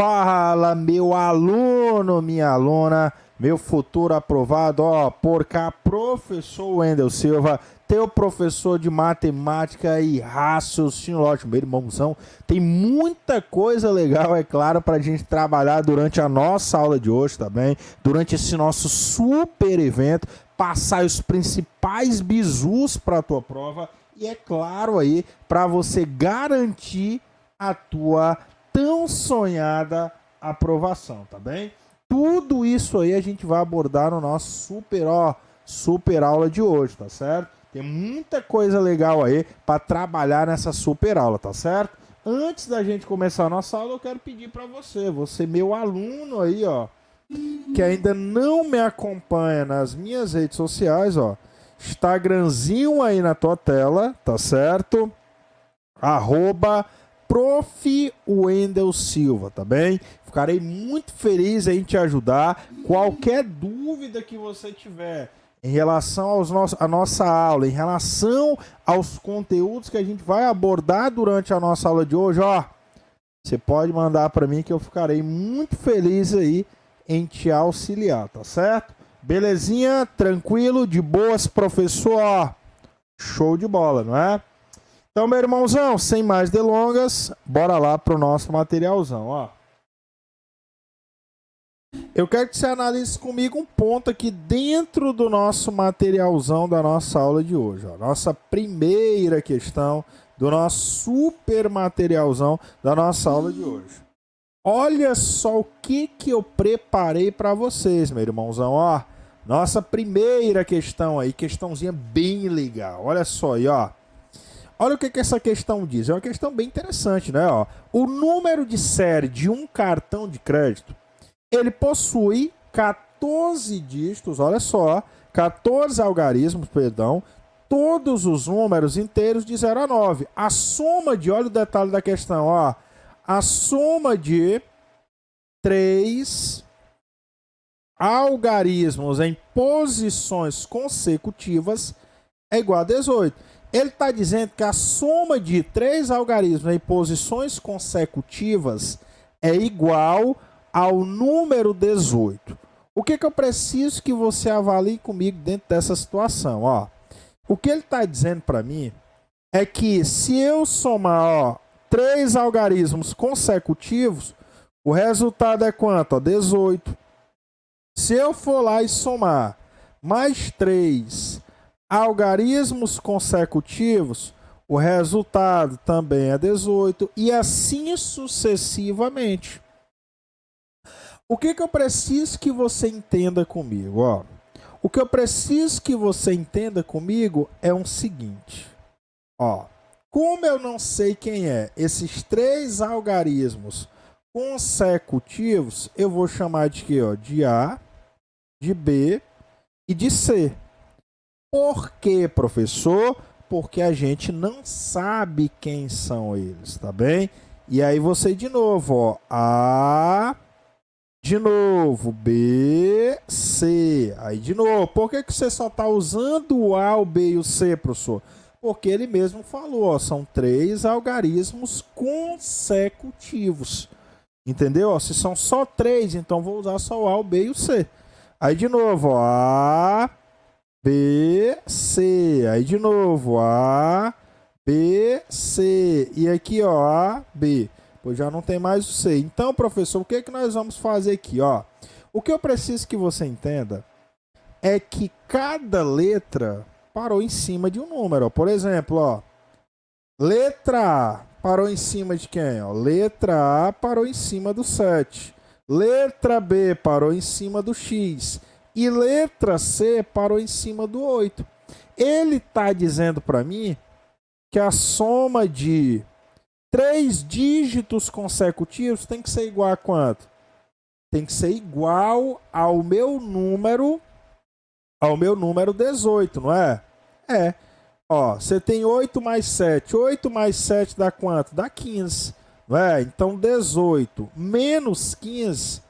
Fala, meu aluno, minha aluna, meu futuro aprovado, ó, por cá, professor Wendel Silva, teu professor de matemática e raciocínio lógico, meu irmãozão. Tem muita coisa legal, é claro, para a gente trabalhar durante a nossa aula de hoje também, tá durante esse nosso super evento, passar os principais bisus para a tua prova e, é claro, aí, para você garantir a tua tão sonhada aprovação, tá bem? Tudo isso aí a gente vai abordar no nosso super, ó, super aula de hoje, tá certo? Tem muita coisa legal aí para trabalhar nessa super aula, tá certo? Antes da gente começar a nossa aula, eu quero pedir para você, você meu aluno aí, ó, que ainda não me acompanha nas minhas redes sociais, ó, Instagramzinho aí na tua tela, tá certo? Arroba Prof. Wendel Silva, tá bem? Ficarei muito feliz em te ajudar. Qualquer dúvida que você tiver em relação aos no a nossa aula, em relação aos conteúdos que a gente vai abordar durante a nossa aula de hoje, ó, você pode mandar para mim que eu ficarei muito feliz aí em te auxiliar, tá certo? Belezinha? Tranquilo? De boas, professor? Show de bola, não é? Então, meu irmãozão, sem mais delongas, bora lá pro nosso materialzão, ó. Eu quero que você analise comigo um ponto aqui dentro do nosso materialzão da nossa aula de hoje, ó. Nossa primeira questão do nosso super materialzão da nossa aula de hoje. Olha só o que que eu preparei para vocês, meu irmãozão, ó. Nossa primeira questão aí, questãozinha bem legal. Olha só aí, ó. Olha o que, que essa questão diz. É uma questão bem interessante, né? Ó, o número de série de um cartão de crédito, ele possui 14 dígitos, olha só, 14 algarismos, perdão, todos os números inteiros de 0 a 9. A soma de, olha o detalhe da questão, ó, a soma de 3 algarismos em posições consecutivas é igual a 18. Ele está dizendo que a soma de três algarismos em posições consecutivas é igual ao número 18. O que, que eu preciso que você avalie comigo dentro dessa situação? Ó, o que ele está dizendo para mim é que se eu somar ó, três algarismos consecutivos, o resultado é quanto? Ó, 18. Se eu for lá e somar mais 3 algarismos consecutivos, o resultado também é 18 e assim sucessivamente. O que, que eu preciso que você entenda comigo? Ó, o que eu preciso que você entenda comigo é o um seguinte. Ó, como eu não sei quem é esses três algarismos consecutivos, eu vou chamar de quê? Ó, de A, de B e de C. Por que, professor? Porque a gente não sabe quem são eles, tá bem? E aí você de novo, ó, A, de novo, B, C, aí de novo. Por que, que você só está usando o A, o B e o C, professor? Porque ele mesmo falou, ó, são três algarismos consecutivos. Entendeu? Ó, se são só três, então vou usar só o A, o B e o C. Aí de novo, ó, A, B, C. Aí de novo, A, B, C. E aqui, ó, A, B. Pois já não tem mais o C. Então, professor, o que, é que nós vamos fazer aqui, ó? O que eu preciso que você entenda é que cada letra parou em cima de um número. Por exemplo, ó, letra A parou em cima de quem? Ó? Letra A parou em cima do 7. Letra B parou em cima do X. E letra C parou em cima do 8. Ele está dizendo para mim que a soma de três dígitos consecutivos tem que ser igual a quanto? Tem que ser igual ao meu número ao meu número 18, não é? É. você tem 8 mais 7. 8 mais 7 dá quanto? Dá 15. Não é? Então 18 menos 15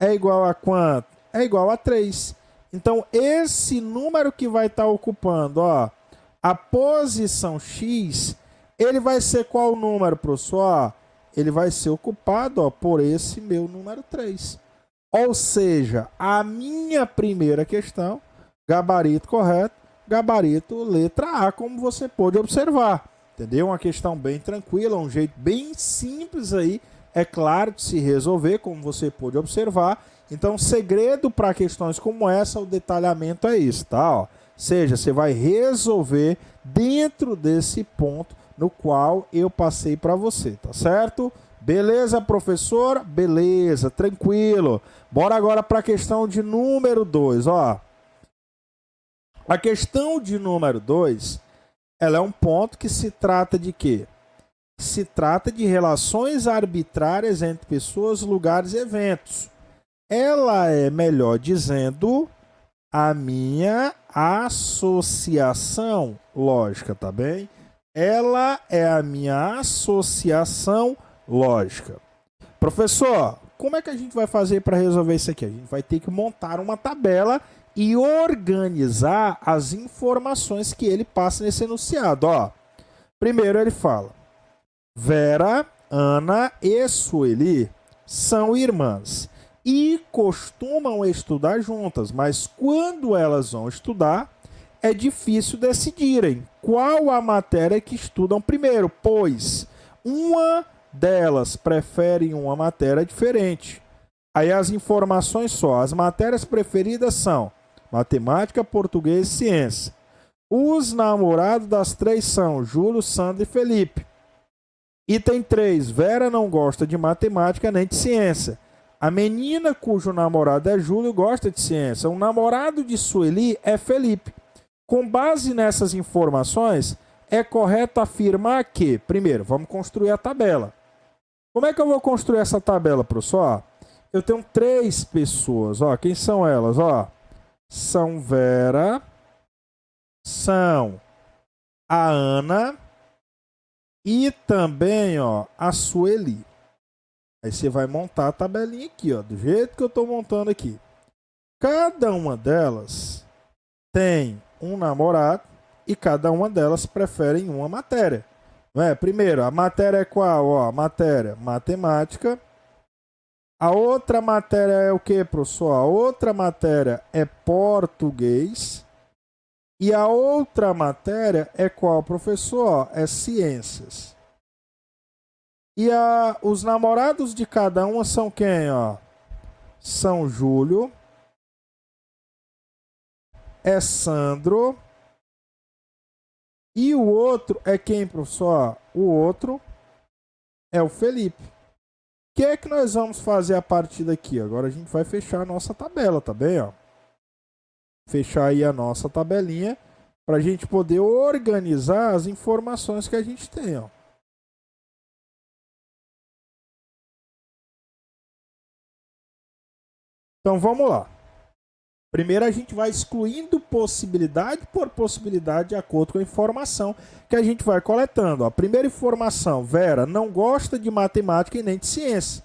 é igual a quanto? é igual a 3. Então, esse número que vai estar tá ocupando ó, a posição X, ele vai ser qual número, professor? Ó, ele vai ser ocupado ó, por esse meu número 3. Ou seja, a minha primeira questão, gabarito correto, gabarito letra A, como você pode observar. Entendeu? Uma questão bem tranquila, um jeito bem simples aí, é claro, de se resolver, como você pode observar. Então, segredo para questões como essa, o detalhamento é isso, tá? Ó, seja, você vai resolver dentro desse ponto no qual eu passei para você, tá certo? Beleza, professora? Beleza, tranquilo. Bora agora para a questão de número 2, ó. A questão de número 2, ela é um ponto que se trata de quê? Se trata de relações arbitrárias entre pessoas, lugares e eventos. Ela é, melhor dizendo, a minha associação lógica, tá bem? Ela é a minha associação lógica. Professor, como é que a gente vai fazer para resolver isso aqui? A gente vai ter que montar uma tabela e organizar as informações que ele passa nesse enunciado. Ó, primeiro ele fala: Vera, Ana e Sueli são irmãs e costumam estudar juntas, mas quando elas vão estudar, é difícil decidirem qual a matéria que estudam primeiro, pois uma delas prefere uma matéria diferente. Aí as informações só, as matérias preferidas são matemática, português e ciência. Os namorados das três são Júlio, Sandra e Felipe. Item 3. Vera não gosta de matemática nem de ciência. A menina cujo namorado é Júlio gosta de ciência. O namorado de Sueli é Felipe. Com base nessas informações, é correto afirmar que, primeiro, vamos construir a tabela. Como é que eu vou construir essa tabela, professor? Eu tenho três pessoas. Ó, quem são elas? Ó, são Vera, são a Ana e também ó, a Sueli. Aí você vai montar a tabelinha aqui, ó, do jeito que eu estou montando aqui. Cada uma delas tem um namorado e cada uma delas prefere uma matéria. Né? Primeiro, a matéria é qual? Ó, a matéria, matemática. A outra matéria é o que, professor? A outra matéria é português. E a outra matéria é qual, professor? É ciências. E a, os namorados de cada uma são quem, ó? São Júlio, é Sandro, e o outro é quem, professor? O outro é o Felipe. O que é que nós vamos fazer a partir daqui? Agora a gente vai fechar a nossa tabela, tá bem? Ó? Fechar aí a nossa tabelinha para a gente poder organizar as informações que a gente tem. Ó. Então vamos lá. Primeiro a gente vai excluindo possibilidade por possibilidade de acordo com a informação que a gente vai coletando. A primeira informação, Vera não gosta de matemática e nem de ciência.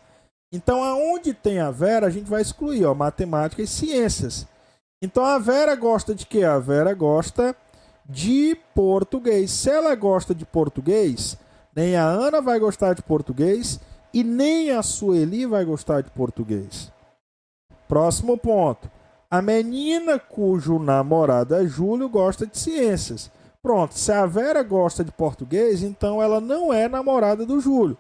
Então aonde tem a Vera, a gente vai excluir, ó, matemática e ciências. Então a Vera gosta de quê? A Vera gosta de português. Se ela gosta de português, nem a Ana vai gostar de português e nem a Sueli vai gostar de português. Próximo ponto. A menina cujo namorado é Júlio gosta de ciências. Pronto, se a Vera gosta de português, então ela não é namorada do Júlio.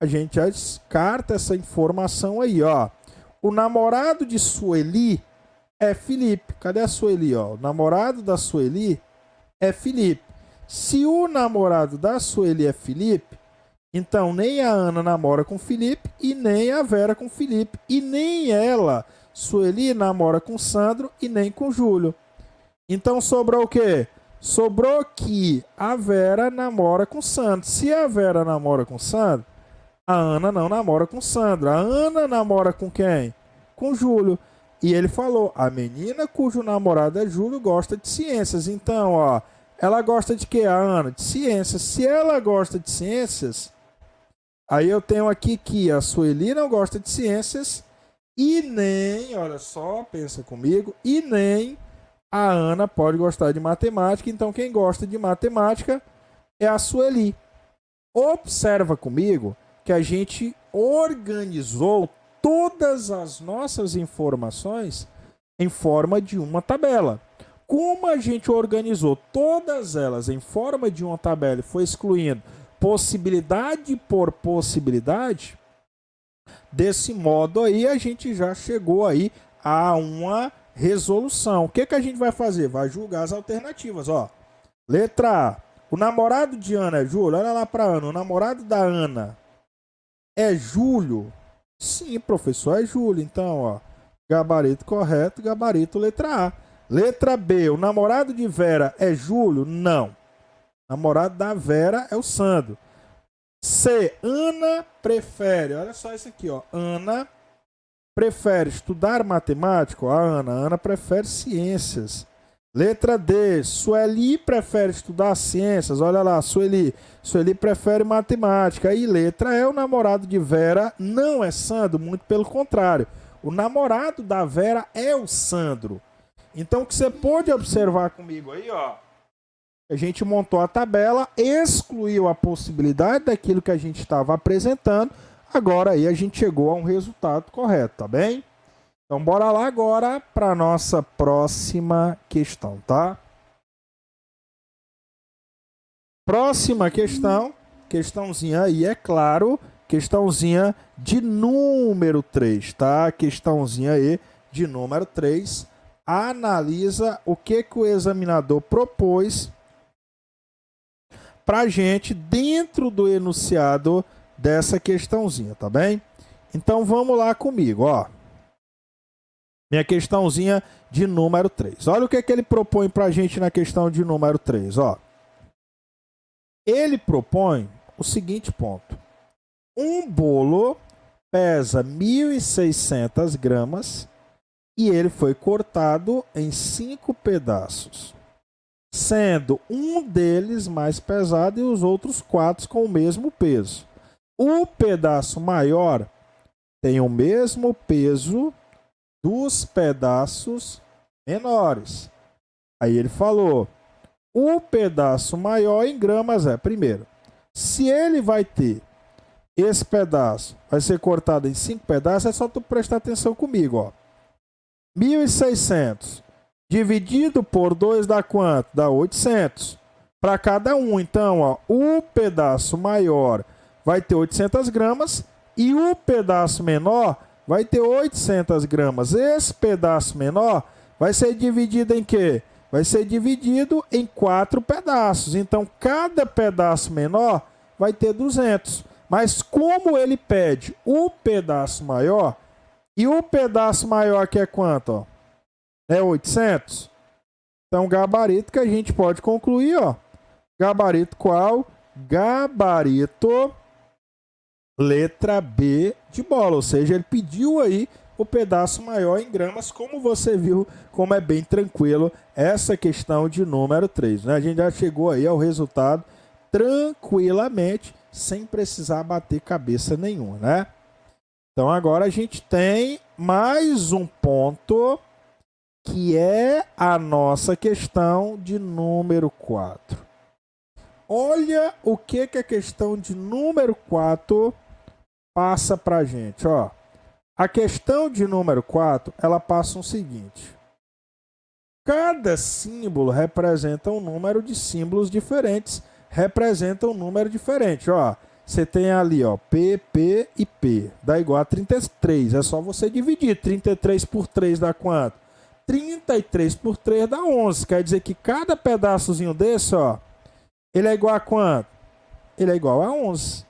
A gente já descarta essa informação aí, ó. O namorado de Sueli é Felipe. Cadê a Sueli, ó? O namorado da Sueli é Felipe. Se o namorado da Sueli é Felipe, então, nem a Ana namora com o Felipe e nem a Vera com o Felipe e nem ela, Sueli, namora com o Sandro e nem com o Júlio. Então sobrou o quê? Sobrou que a Vera namora com o Sandro. Se a Vera namora com o Sandro, a Ana não namora com o Sandro. A Ana namora com quem? Com o Júlio. E ele falou: a menina cujo namorado é Júlio gosta de ciências. Então, ó, ela gosta de quê? a Ana? De ciências. Se ela gosta de ciências, Aí eu tenho aqui que a Sueli não gosta de ciências e nem, olha só, pensa comigo, e nem a Ana pode gostar de matemática. Então quem gosta de matemática é a Sueli. Observa comigo que a gente organizou todas as nossas informações em forma de uma tabela. Como a gente organizou todas elas em forma de uma tabela e foi excluindo possibilidade por possibilidade, desse modo aí a gente já chegou aí a uma resolução. O que, que a gente vai fazer? Vai julgar as alternativas, ó. Letra A. O namorado de Ana é Júlio? Olha lá para Ana. O namorado da Ana é Júlio? Sim, professor, é Júlio. Então, ó. Gabarito correto, gabarito letra A. Letra B. O namorado de Vera é Júlio? Não. Namorado da Vera é o Sandro. C. Ana prefere. Olha só isso aqui, ó. Ana prefere estudar matemática? A Ana. Ana prefere ciências. Letra D. Sueli prefere estudar ciências. Olha lá, Sueli. Sueli prefere matemática. E letra E. O namorado de Vera não é Sandro, muito pelo contrário. O namorado da Vera é o Sandro. Então, o que você pode observar comigo aí, ó. A gente montou a tabela, excluiu a possibilidade daquilo que a gente estava apresentando. Agora aí a gente chegou a um resultado correto, tá bem? Então bora lá agora para nossa próxima questão, tá? Próxima questão, questãozinha aí, é claro, questãozinha de número 3, tá? Questãozinha aí de número 3 analisa o que, que o examinador propôs para a gente dentro do enunciado dessa questãozinha, tá bem? Então vamos lá comigo, ó. Minha questãozinha de número 3. Olha o que, é que ele propõe para a gente na questão de número 3. Ó. Ele propõe o seguinte ponto. Um bolo pesa 1.600 gramas e ele foi cortado em cinco pedaços sendo um deles mais pesado e os outros quatro com o mesmo peso. O pedaço maior tem o mesmo peso dos pedaços menores. Aí ele falou: o pedaço maior em gramas é, primeiro, se ele vai ter esse pedaço, vai ser cortado em cinco pedaços, é só tu prestar atenção comigo, ó. 1600 Dividido por 2 dá quanto? Dá 800. Para cada um, então, ó, o pedaço maior vai ter 800 gramas e o pedaço menor vai ter 800 gramas. Esse pedaço menor vai ser dividido em quê? Vai ser dividido em quatro pedaços. Então, cada pedaço menor vai ter 200. Mas como ele pede o pedaço maior, e o pedaço maior que é quanto? Ó? né, 800. Então, gabarito que a gente pode concluir, ó. Gabarito qual? Gabarito letra B de bola, ou seja, ele pediu aí o pedaço maior em gramas, como você viu, como é bem tranquilo essa questão de número 3, né? A gente já chegou aí ao resultado tranquilamente, sem precisar bater cabeça nenhuma, né? Então agora a gente tem mais um ponto que é a nossa questão de número 4. Olha o que, que a questão de número 4 passa para a gente. Ó. A questão de número 4 ela passa o seguinte. Cada símbolo representa um número de símbolos diferentes, representa um número diferente. Ó, você tem ali ó, P, P e P, dá igual a 33. É só você dividir. 33 por 3 dá quanto? 33 por 3 dá 11. Quer dizer que cada pedaçozinho desse, ó, ele é igual a quanto? Ele é igual a 11.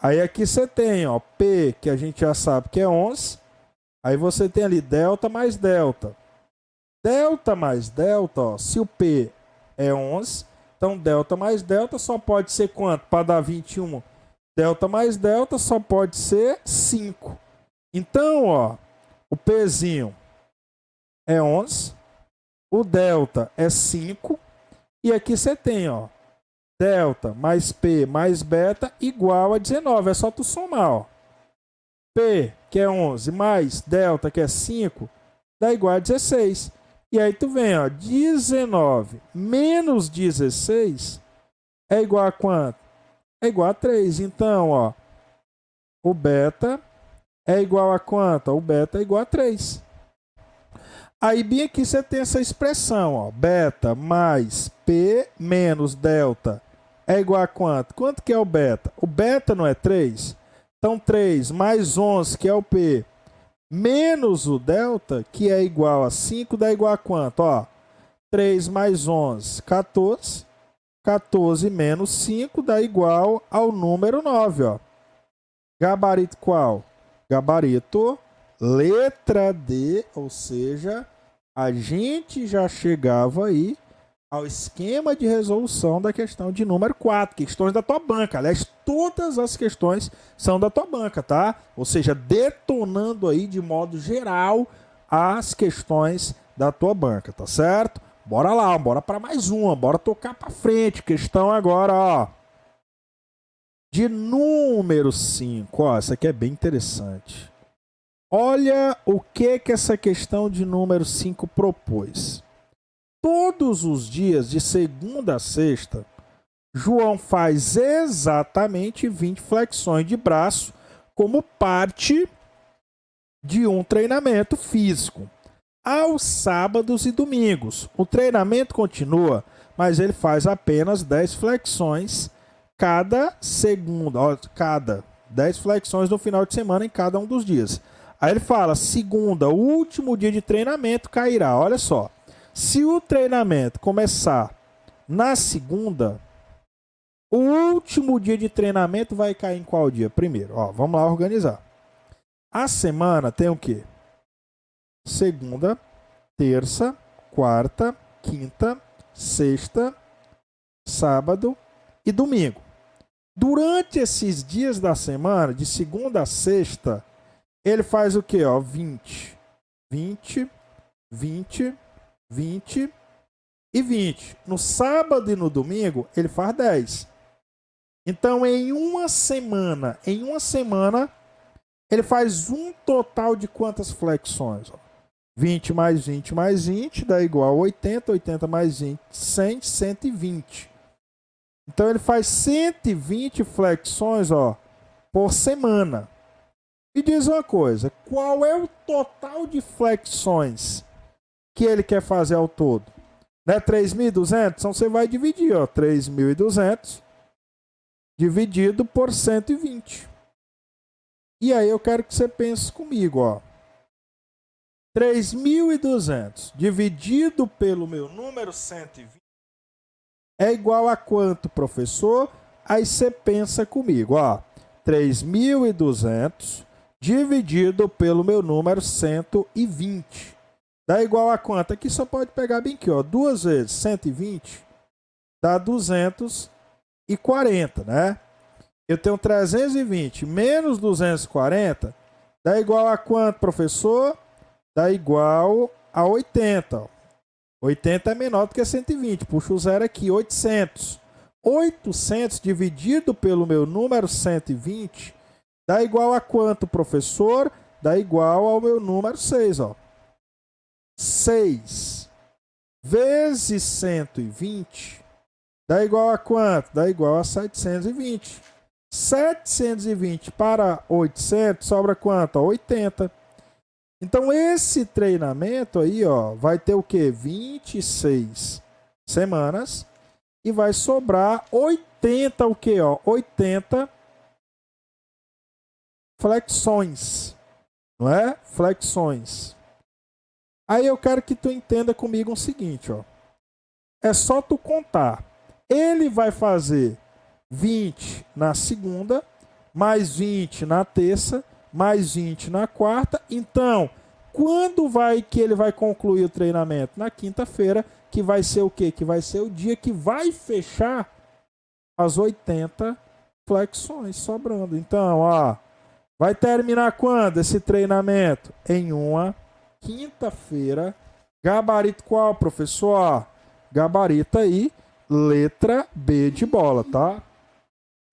Aí aqui você tem, ó, P, que a gente já sabe que é 11. Aí você tem ali delta mais delta. Delta mais delta, ó, se o P é 11, então delta mais delta só pode ser quanto? Para dar 21, delta mais delta só pode ser 5. Então, ó, o Pzinho é 11. O delta é 5. E aqui você tem, ó, delta mais P mais beta igual a 19. É só tu somar, ó. P, que é 11, mais delta, que é 5, dá igual a 16. E aí tu vem, ó, 19 menos 16 é igual a quanto? É igual a 3. Então, ó, o beta é igual a quanto? O beta é igual a 3. Aí bem aqui você tem essa expressão, ó, beta mais P menos delta é igual a quanto? Quanto que é o beta? O beta não é 3? Então 3 mais 11, que é o P, menos o delta, que é igual a 5, dá igual a quanto? Ó, 3 mais 11, 14. 14 menos 5 dá igual ao número 9, ó. Gabarito qual? Gabarito Letra D, ou seja, a gente já chegava aí ao esquema de resolução da questão de número 4, questões da tua banca. Aliás, todas as questões são da tua banca, tá? Ou seja, detonando aí de modo geral as questões da tua banca, tá certo? Bora lá, bora para mais uma, bora tocar para frente. Questão agora, ó. De número 5, ó, essa aqui é bem interessante. Olha o que que essa questão de número 5 propôs. Todos os dias, de segunda a sexta, João faz exatamente 20 flexões de braço como parte de um treinamento físico. Aos sábados e domingos, o treinamento continua, mas ele faz apenas 10 flexões cada segunda, cada 10 flexões no final de semana em cada um dos dias. Aí ele fala: segunda, último dia de treinamento cairá. Olha só. Se o treinamento começar na segunda, o último dia de treinamento vai cair em qual dia? Primeiro, ó, vamos lá organizar. A semana tem o quê? Segunda, terça, quarta, quinta, sexta, sábado e domingo. Durante esses dias da semana, de segunda a sexta, ele faz o quê? Ó, 20. 20, 20, 20 e 20. No sábado e no domingo, ele faz 10. Então, em uma semana, em uma semana, ele faz um total de quantas flexões? 20 mais 20 mais 20 dá igual a 80, 80 mais 20, 100, 120. Então ele faz 120 flexões, ó, por semana. Me diz uma coisa, qual é o total de flexões que ele quer fazer ao todo? Né? 3.200? Então você vai dividir, ó, 3.200 dividido por 120. E aí eu quero que você pense comigo, ó. 3.200 dividido pelo meu número 120 é igual a quanto, professor? Aí você pensa comigo, ó. 3.200 dividido pelo meu número 120. Dá igual a quanto? Aqui só pode pegar bem aqui, ó. Duas vezes 120 dá 240, né? Eu tenho 320 menos 240 dá igual a quanto, professor? Dá igual a 80. 80 é menor do que 120. Puxa o zero aqui, 800. 800 dividido pelo meu número 120 Dá igual a quanto, professor? Dá igual ao meu número 6, ó. 6 vezes 120 dá igual a quanto? Dá igual a 720. 720 para 800 sobra quanto? 80. Então esse treinamento aí, ó, vai ter o quê? 26 semanas e vai sobrar 80 o quê, ó? 80 flexões, não é? Flexões. Aí eu quero que tu entenda comigo o seguinte, ó. É só tu contar. Ele vai fazer 20 na segunda, mais 20 na terça, mais 20 na quarta. Então, quando vai que ele vai concluir o treinamento? Na quinta-feira, que vai ser o quê? Que vai ser o dia que vai fechar as 80 flexões sobrando. Então, ó, Vai terminar quando esse treinamento? Em uma quinta-feira. Gabarito qual, professor? Gabarito aí, letra B de bola, tá?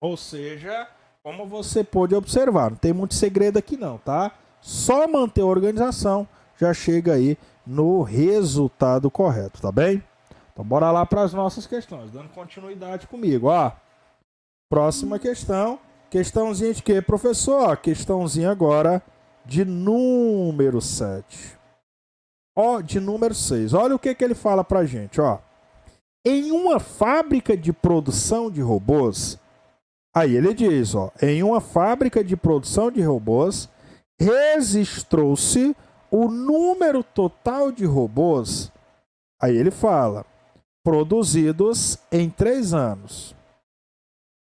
Ou seja, como você pôde observar, não tem muito segredo aqui não, tá? Só manter a organização já chega aí no resultado correto, tá bem? Então bora lá para as nossas questões, dando continuidade comigo, ó. Próxima questão Questãozinha de quê, professor? Questãozinha agora de número 7. Ó, de número 6. Olha o que, que ele fala pra gente, ó. Em uma fábrica de produção de robôs, aí ele diz, ó, em uma fábrica de produção de robôs, registrou-se o número total de robôs, aí ele fala, produzidos em três anos.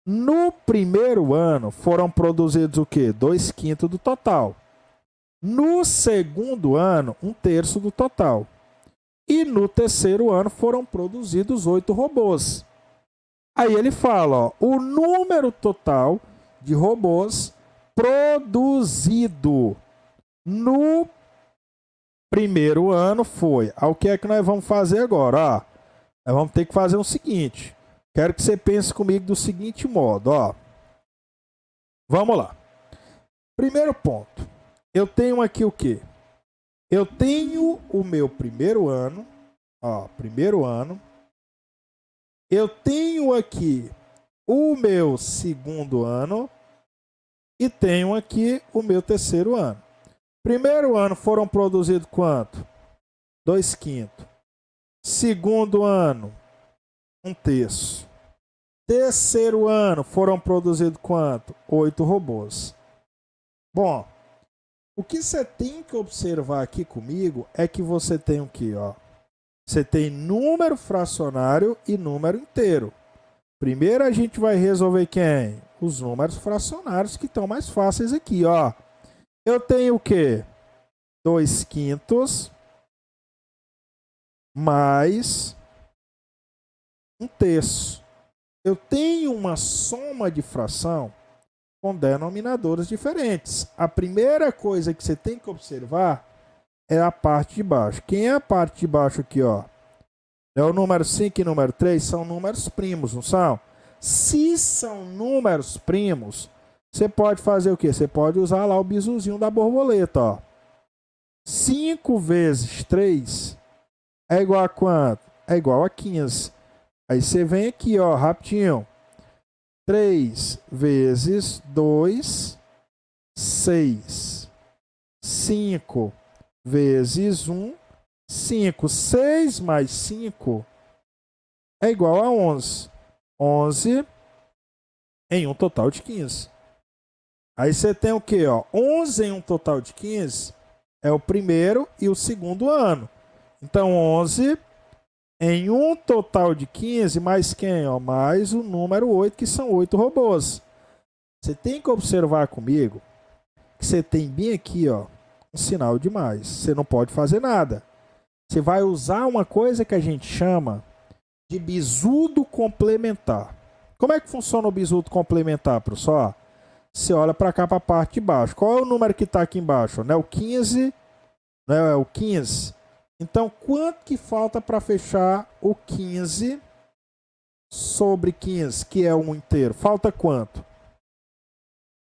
No primeiro ano foram produzidos o quê? Dois quintos do total. No segundo ano, um terço do total. E no terceiro ano foram produzidos oito robôs. Aí ele fala: ó, o número total de robôs produzido no primeiro ano foi. Ah, o que é que nós vamos fazer agora? nós vamos ter que fazer o seguinte: Quero que você pense comigo do seguinte modo, ó. Vamos lá. Primeiro ponto. Eu tenho aqui o quê? Eu tenho o meu primeiro ano, ó, primeiro ano. Eu tenho aqui o meu segundo ano e tenho aqui o meu terceiro ano. Primeiro ano foram produzidos quanto? Dois quintos. Segundo ano, um terço. Terceiro ano foram produzidos quanto? Oito robôs. Bom, o que você tem que observar aqui comigo é que você tem o que, ó? Você tem número fracionário e número inteiro. Primeiro a gente vai resolver quem? Os números fracionários que estão mais fáceis aqui, ó. Eu tenho o quê? 2 quintos mais um terço eu tenho uma soma de fração com denominadores diferentes. A primeira coisa que você tem que observar é a parte de baixo. Quem é a parte de baixo aqui, ó? É o número 5 e número 3 são números primos, não são? Se são números primos, você pode fazer o quê? Você pode usar lá o bizuzinho da borboleta, ó. 5 vezes 3 é igual a quanto? É igual a 15. Aí você vem aqui, ó, rapidinho. 3 vezes 2, 6. 5 vezes 1, 5. 6 mais 5 é igual a 11. 11 em um total de 15. Aí você tem o que? 11 em um total de 15 é o primeiro e o segundo ano. Então, 11 em um total de 15, mais quem? Ó, mais o número 8, que são 8 robôs. Você tem que observar comigo que você tem bem aqui ó, um sinal de mais. Você não pode fazer nada. Você vai usar uma coisa que a gente chama de bisudo complementar. Como é que funciona o bisudo complementar, pessoal? Você olha para cá, para a parte de baixo. Qual é o número que está aqui embaixo? É O 15, É né, o 15. Então, quanto que falta para fechar o 15 sobre 15, que é um inteiro? Falta quanto?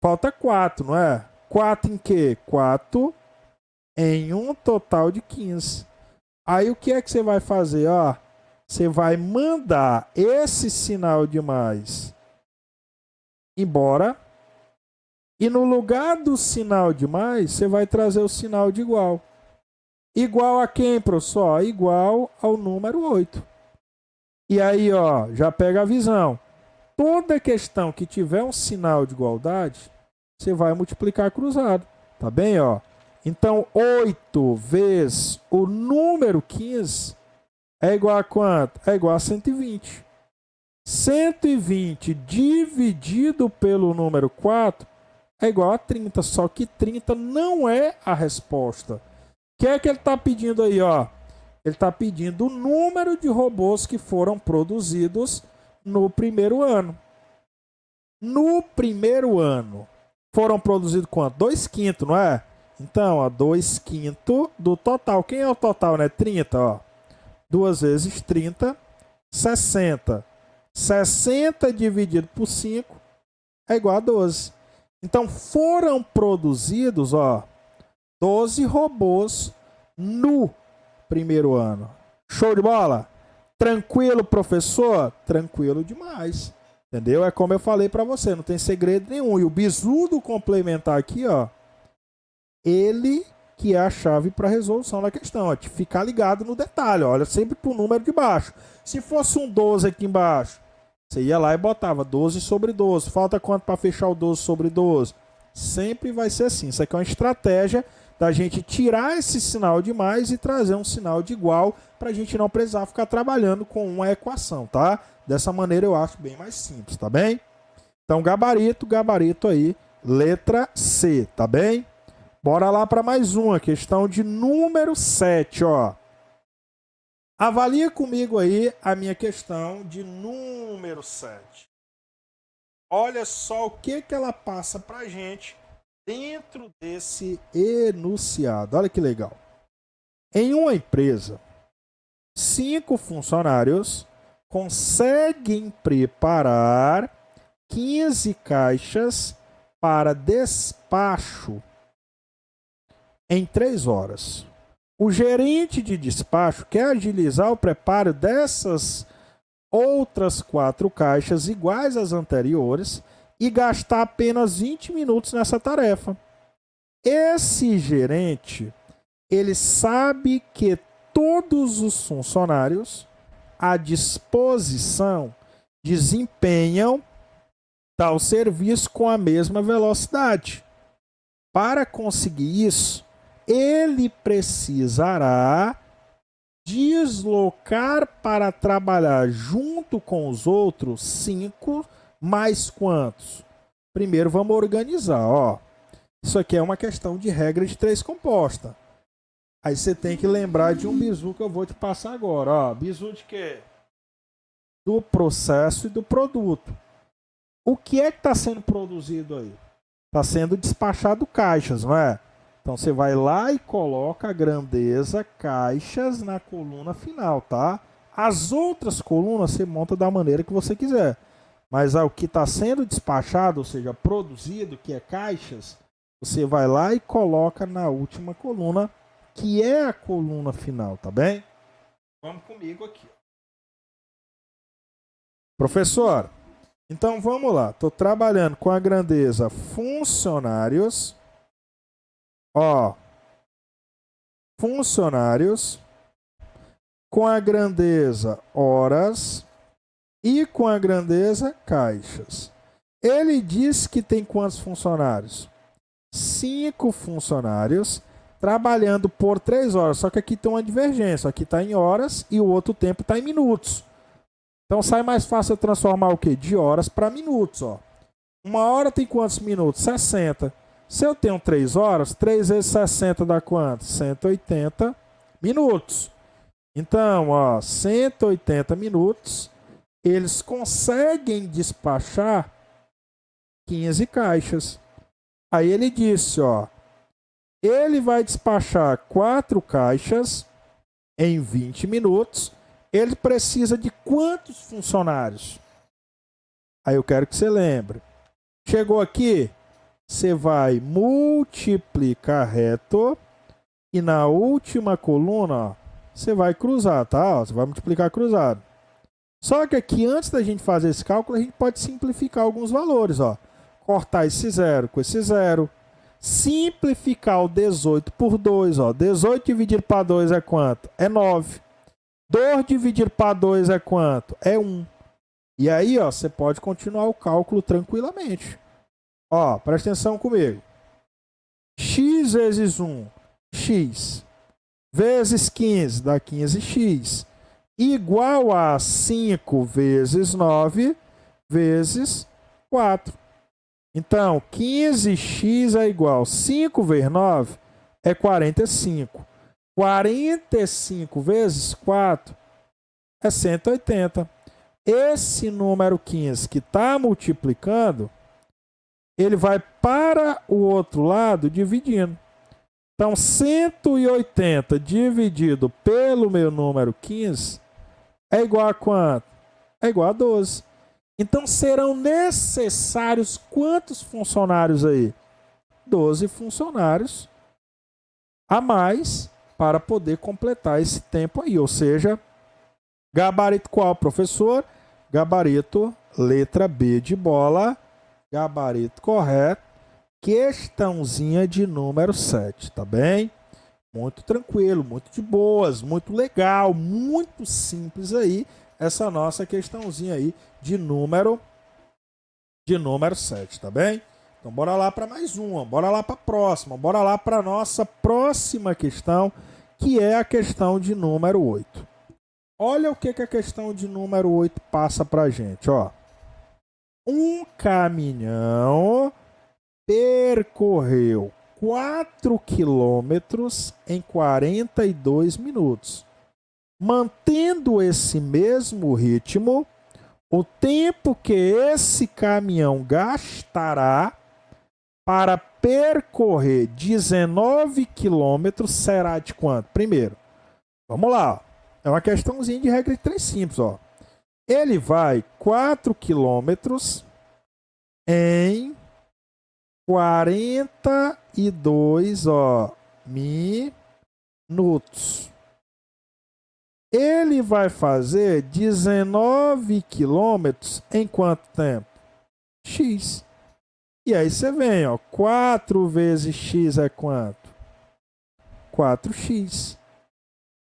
Falta 4, não é? 4 em quê? 4 em um total de 15. Aí o que é que você vai fazer? Ó, você vai mandar esse sinal de mais embora. E no lugar do sinal de mais, você vai trazer o sinal de igual. Igual a quem, professor? Igual ao número 8. E aí, ó, já pega a visão. Toda questão que tiver um sinal de igualdade, você vai multiplicar cruzado. Tá bem, ó? Então, 8 vezes o número 15 é igual a quanto? É igual a 120. 120 dividido pelo número 4 é igual a 30, só que 30 não é a resposta que é que ele está pedindo aí, ó? Ele está pedindo o número de robôs que foram produzidos no primeiro ano. No primeiro ano, foram produzidos quanto? 2 quintos, não é? Então, 2 quintos do total. Quem é o total, né? 30, ó. 2 vezes 30, 60. 60 dividido por 5 é igual a 12. Então, foram produzidos, ó, 12 robôs no primeiro ano. Show de bola? Tranquilo, professor? Tranquilo demais. Entendeu? É como eu falei para você, não tem segredo nenhum. E o bizudo complementar aqui, ó, ele que é a chave para resolução da questão, ó, de ficar ligado no detalhe, ó, olha sempre pro número de baixo. Se fosse um 12 aqui embaixo, você ia lá e botava 12 sobre 12. Falta quanto para fechar o 12 sobre 12? Sempre vai ser assim. Isso aqui é uma estratégia da gente tirar esse sinal de mais e trazer um sinal de igual para a gente não precisar ficar trabalhando com uma equação, tá? Dessa maneira eu acho bem mais simples, tá bem? Então, gabarito, gabarito aí, letra C, tá bem? Bora lá para mais uma, questão de número 7, ó. Avalia comigo aí a minha questão de número 7. Olha só o que, que ela passa para a gente dentro desse enunciado. Olha que legal. Em uma empresa, cinco funcionários conseguem preparar 15 caixas para despacho em três horas. O gerente de despacho quer agilizar o preparo dessas outras quatro caixas iguais às anteriores e gastar apenas 20 minutos nessa tarefa. Esse gerente, ele sabe que todos os funcionários à disposição desempenham tal serviço com a mesma velocidade. Para conseguir isso, ele precisará deslocar para trabalhar junto com os outros cinco mais quantos? Primeiro vamos organizar, ó. Isso aqui é uma questão de regra de três composta. Aí você tem que lembrar de um bizu que eu vou te passar agora, ó. Bizu de quê? Do processo e do produto. O que é que está sendo produzido aí? Está sendo despachado caixas, não é? Então você vai lá e coloca a grandeza caixas na coluna final, tá? As outras colunas você monta da maneira que você quiser mas ao que está sendo despachado, ou seja, produzido, que é caixas, você vai lá e coloca na última coluna, que é a coluna final, tá bem? Vamos comigo aqui. Professor, então vamos lá. Estou trabalhando com a grandeza funcionários. Ó, funcionários. Com a grandeza horas e com a grandeza caixas. Ele diz que tem quantos funcionários? Cinco funcionários trabalhando por três horas. Só que aqui tem uma divergência. Aqui está em horas e o outro tempo está em minutos. Então sai mais fácil eu transformar o que? De horas para minutos. Ó. Uma hora tem quantos minutos? 60. Se eu tenho 3 horas, 3 vezes 60 dá quanto? 180 minutos. Então, ó, 180 minutos eles conseguem despachar 15 caixas. Aí ele disse, ó, ele vai despachar quatro caixas em 20 minutos. Ele precisa de quantos funcionários? Aí eu quero que você lembre. Chegou aqui, você vai multiplicar reto e na última coluna, ó, você vai cruzar, tá? você vai multiplicar cruzado. Só que aqui, antes da gente fazer esse cálculo, a gente pode simplificar alguns valores. Ó. Cortar esse zero com esse zero. Simplificar o 18 por 2. Ó. 18 dividido para 2 é quanto? É 9. 2 dividido para 2 é quanto? É 1. E aí, ó, você pode continuar o cálculo tranquilamente. Ó, presta atenção comigo. x vezes 1, x. Vezes 15, dá 15x igual a 5 vezes 9 vezes 4. Então, 15x é igual a 5 vezes 9 é 45. 45 vezes 4 é 180. Esse número 15 que está multiplicando, ele vai para o outro lado dividindo. Então, 180 dividido pelo meu número 15 é igual a quanto? É igual a 12. Então serão necessários quantos funcionários aí? 12 funcionários a mais para poder completar esse tempo aí. Ou seja, gabarito qual, professor? Gabarito letra B de bola. Gabarito correto. Questãozinha de número 7, tá bem? muito tranquilo, muito de boas, muito legal, muito simples aí essa nossa questãozinha aí de número de número 7, tá bem? Então bora lá para mais uma, bora lá para a próxima, bora lá para nossa próxima questão, que é a questão de número 8. Olha o que, que a questão de número 8 passa para gente, ó. Um caminhão percorreu 4 quilômetros em 42 minutos. Mantendo esse mesmo ritmo, o tempo que esse caminhão gastará para percorrer 19 quilômetros será de quanto? Primeiro, vamos lá. É uma questãozinha de regra de três simples. Ó. Ele vai 4 quilômetros em 42 ó, minutos. Ele vai fazer 19 quilômetros em quanto tempo? X. E aí você vem, ó, 4 vezes x é quanto? 4x.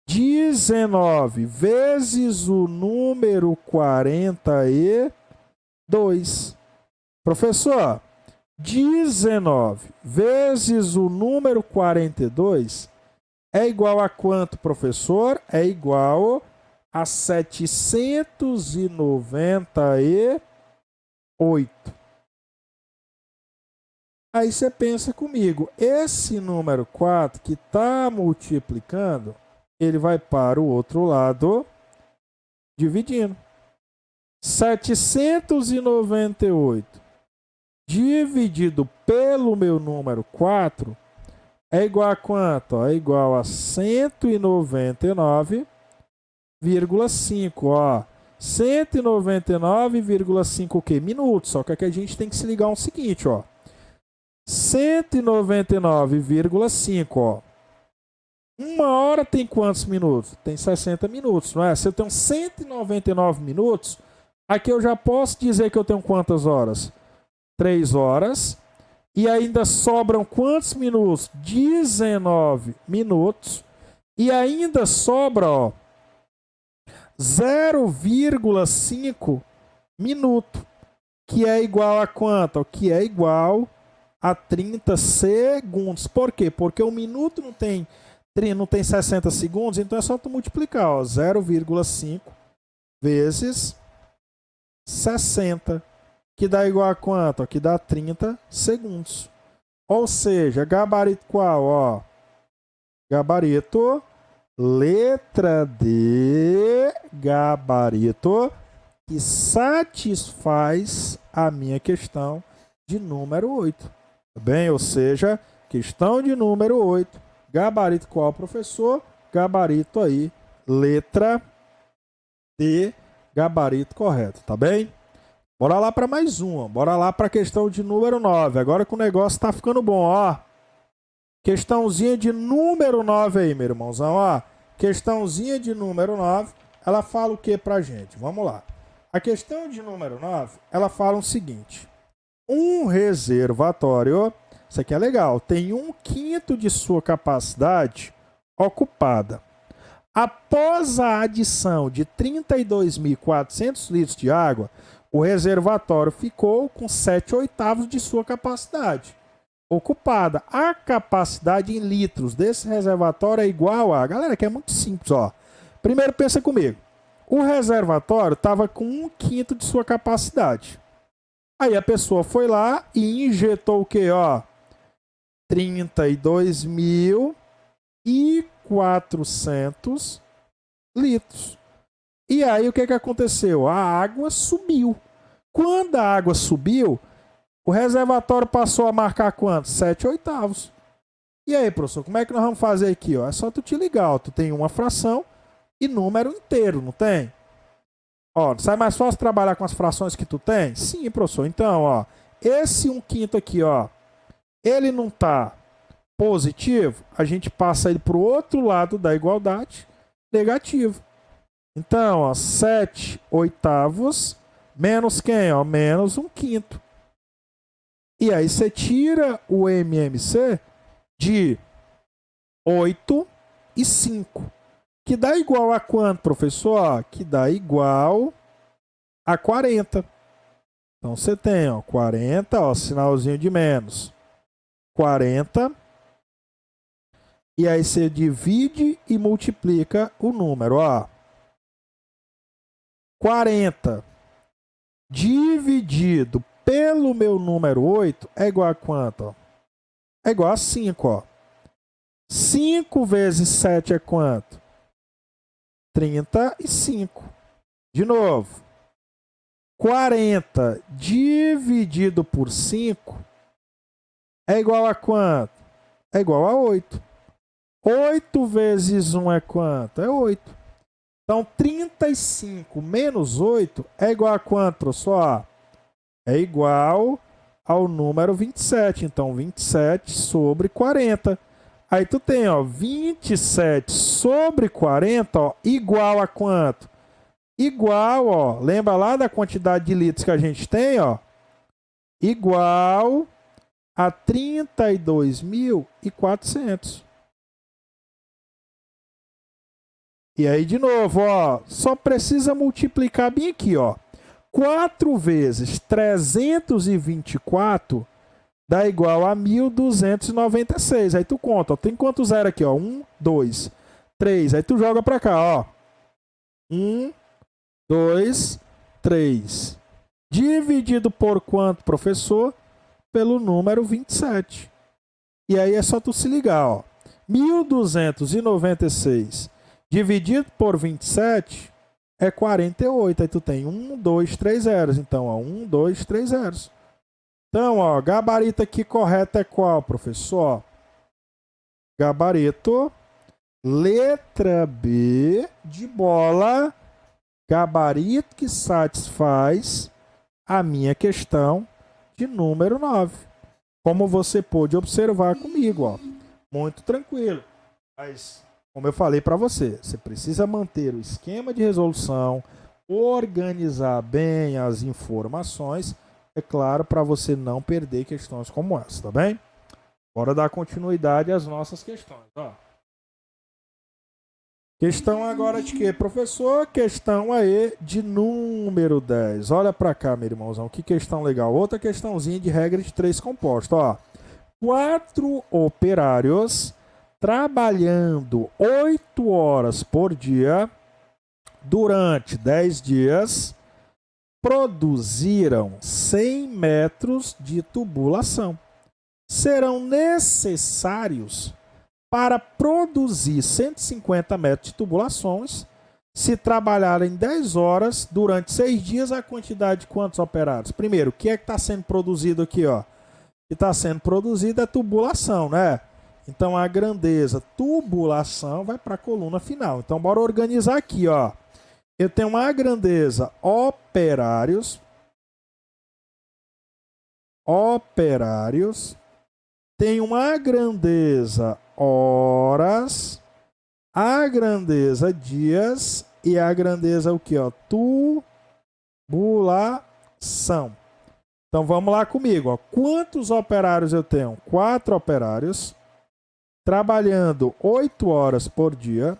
19 vezes o número 42. Professor, 19 vezes o número 42 é igual a quanto, professor? É igual a 798. Aí você pensa comigo, esse número 4 que está multiplicando, ele vai para o outro lado dividindo. 798 dividido pelo meu número 4 é igual a quanto? É igual a 199,5, ó. 199,5 o Minutos. Só que aqui é a gente tem que se ligar ao seguinte, ó. 199,5, ó. Uma hora tem quantos minutos? Tem 60 minutos, não é? Se eu tenho 199 minutos, aqui eu já posso dizer que eu tenho quantas horas? 3 horas. E ainda sobram quantos minutos? 19 minutos. E ainda sobra, 0,5 minuto, que é igual a quanto? Que é igual a 30 segundos. Por quê? Porque o minuto não tem não tem 60 segundos, então é só tu multiplicar, 0,5 vezes 60 que dá igual a quanto? que dá 30 segundos. Ou seja, gabarito qual? Ó, gabarito, letra D, gabarito, que satisfaz a minha questão de número 8. Tá bem? Ou seja, questão de número 8, gabarito qual, professor? Gabarito aí, letra D, gabarito correto, tá bem? Bora lá para mais uma. Bora lá para a questão de número 9. Agora que o negócio está ficando bom, ó. Questãozinha de número 9 aí, meu irmãozão, ó. Questãozinha de número 9, ela fala o que a gente? Vamos lá. A questão de número 9, ela fala o seguinte. Um reservatório, isso aqui é legal, tem um quinto de sua capacidade ocupada. Após a adição de 32.400 litros de água, o reservatório ficou com 7 oitavos de sua capacidade ocupada. A capacidade em litros desse reservatório é igual a. Galera, que é muito simples, ó. Primeiro pensa comigo. O reservatório estava com um quinto de sua capacidade. Aí a pessoa foi lá e injetou o que, ó? 32.400 litros. E aí o que, que aconteceu? A água subiu. Quando a água subiu, o reservatório passou a marcar quanto? 7 oitavos. E aí, professor, como é que nós vamos fazer aqui? Ó? É só tu te ligar, ó. tu tem uma fração e número inteiro, não tem? Ó, sai mais fácil trabalhar com as frações que tu tem? Sim, professor. Então, ó, esse 1 um quinto aqui, ó, ele não tá positivo, a gente passa ele para o outro lado da igualdade, negativo. Então, ó, 7 oitavos menos quem? Ó, menos um quinto. E aí você tira o MMC de 8 e 5. Que dá igual a quanto, professor? que dá igual a 40. Então você tem ó, 40, ó, sinalzinho de menos. 40. E aí você divide e multiplica o número. Ó. 40 dividido pelo meu número 8 é igual a quanto? É igual a 5, ó. 5 vezes 7 é quanto? 35. De novo. 40 dividido por 5 é igual a quanto? É igual a 8. 8 vezes 1 é quanto? É 8. Então, 35 menos 8 é igual a quanto, pessoal? É igual ao número 27. Então, 27 sobre 40. Aí tu tem, ó, 27 sobre 40, ó, igual a quanto? Igual, ó, lembra lá da quantidade de litros que a gente tem, ó? Igual a 32.400. E aí, de novo, ó, só precisa multiplicar bem aqui, ó. 4 vezes 324 dá igual a 1.296. Aí tu conta, ó, tem quanto zero aqui, ó? 1, 2, 3. Aí tu joga para cá, ó. 1, 2, 3. Dividido por quanto, professor? Pelo número 27. E aí é só tu se ligar, ó. 1.296 Dividido por 27 é 48. Aí tu tem 1, 2, 3 zeros. Então, ó, 1, 2, 3 zeros. Então, ó, gabarito aqui correto é qual, professor? Gabarito. Letra B de bola. Gabarito que satisfaz a minha questão de número 9. Como você pôde observar comigo, ó. Muito tranquilo. Mas como eu falei para você, você precisa manter o esquema de resolução, organizar bem as informações, é claro, para você não perder questões como essa, tá bem? Bora dar continuidade às nossas questões, ó. Questão agora de quê, professor? Questão aí de número 10. Olha para cá, meu irmãozão, que questão legal. Outra questãozinha de regra de três compostos, ó. Quatro operários trabalhando oito horas por dia durante dez dias, produziram 100 metros de tubulação. Serão necessários para produzir 150 metros de tubulações. Se trabalharem 10 horas durante 6 dias, a quantidade de quantos operários? Primeiro, o que é que está sendo produzido aqui? Ó? O que está sendo produzido é tubulação, né? Então a grandeza tubulação vai para a coluna final. Então bora organizar aqui, ó. Eu tenho a grandeza operários operários tem uma grandeza horas, a grandeza dias e a grandeza o que ó tubulação. Então vamos lá comigo, ó. Quantos operários eu tenho? Quatro operários trabalhando oito horas por dia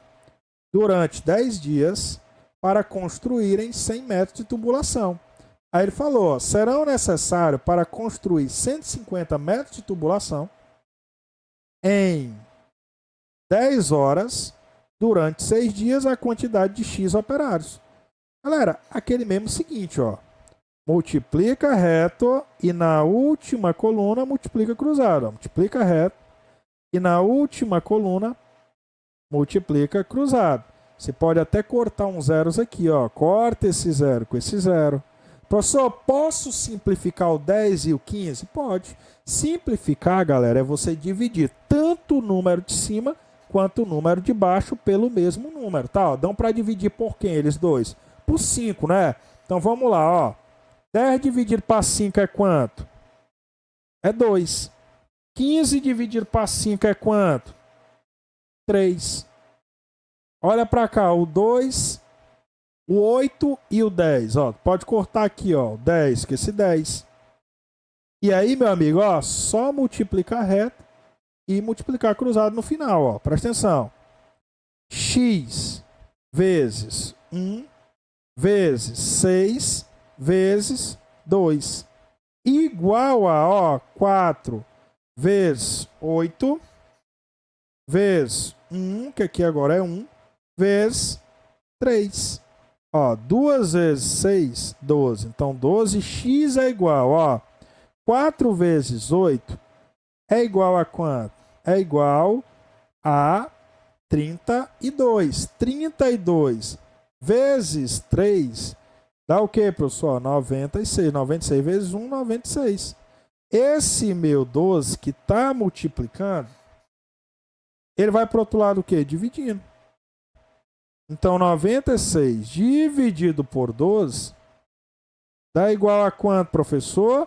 durante dez dias para construírem 100 metros de tubulação. Aí ele falou: serão necessários para construir 150 metros de tubulação em 10 horas durante 6 dias a quantidade de X operários. Galera, aquele mesmo seguinte, ó. Multiplica reto e na última coluna multiplica cruzado. Multiplica reto e na última coluna multiplica cruzado. Você pode até cortar uns zeros aqui, ó. Corta esse zero com esse zero. Professor, posso simplificar o 10 e o 15? Pode. Simplificar, galera, é você dividir tanto o número de cima quanto o número de baixo pelo mesmo número, tá? dão para dividir por quem eles dois? Por 5, né? Então vamos lá, ó. 10 dividido para 5 é quanto? É 2. 15 dividido para 5 é quanto? 3. Olha para cá, o 2, o 8 e o 10. Ó, pode cortar aqui, ó, 10, que esse 10. E aí, meu amigo, ó, só multiplicar reto e multiplicar cruzado no final, ó. Presta atenção. x vezes 1 vezes 6 vezes 2 igual a, ó, 4 vezes 8, vezes 1, que aqui agora é 1, vezes 3. Ó, 2 vezes 6, 12. Então, 12x é igual, a 4 vezes 8 é igual a quanto? É igual a 32. 32 vezes 3 dá o quê, pessoal? 96. 96 vezes 1, 96. Esse meu 12 que está multiplicando, ele vai para o outro lado o quê? Dividindo. Então, 96 dividido por 12 dá igual a quanto, professor?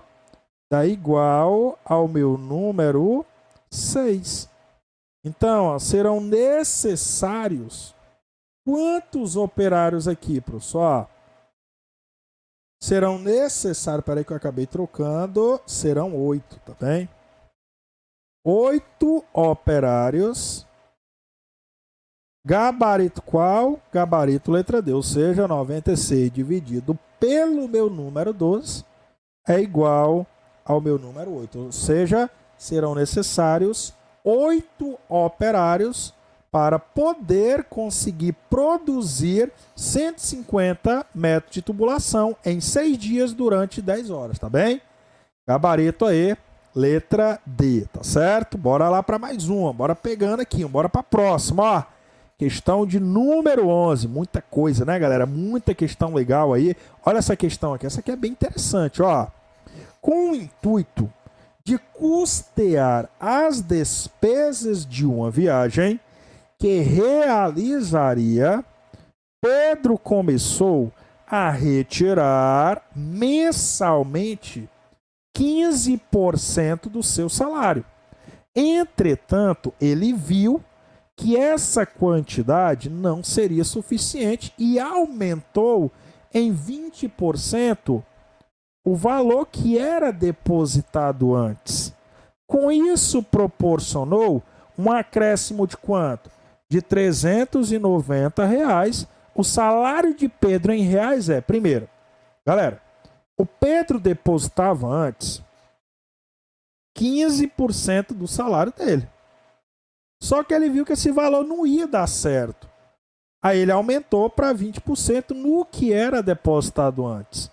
Dá igual ao meu número 6. Então, ó, serão necessários quantos operários aqui, professor? serão necessários. Peraí, que eu acabei trocando. Serão oito, tá bem? Oito operários. Gabarito qual? Gabarito letra D, ou seja, 96 dividido pelo meu número 12 é igual ao meu número 8. Ou seja, serão necessários oito operários para poder conseguir produzir 150 metros de tubulação em seis dias durante 10 horas, tá bem? Gabarito aí, letra D, tá certo? Bora lá para mais uma, bora pegando aqui, bora para a próxima, ó. Questão de número 11, muita coisa, né, galera? Muita questão legal aí. Olha essa questão aqui, essa aqui é bem interessante, ó. Com o intuito de custear as despesas de uma viagem, que realizaria, Pedro começou a retirar mensalmente 15% do seu salário. Entretanto, ele viu que essa quantidade não seria suficiente e aumentou em 20% o valor que era depositado antes. Com isso, proporcionou um acréscimo de quanto? de 390 reais. O salário de Pedro em reais é, primeiro, galera, o Pedro depositava antes 15% do salário dele. Só que ele viu que esse valor não ia dar certo. Aí ele aumentou para 20% no que era depositado antes.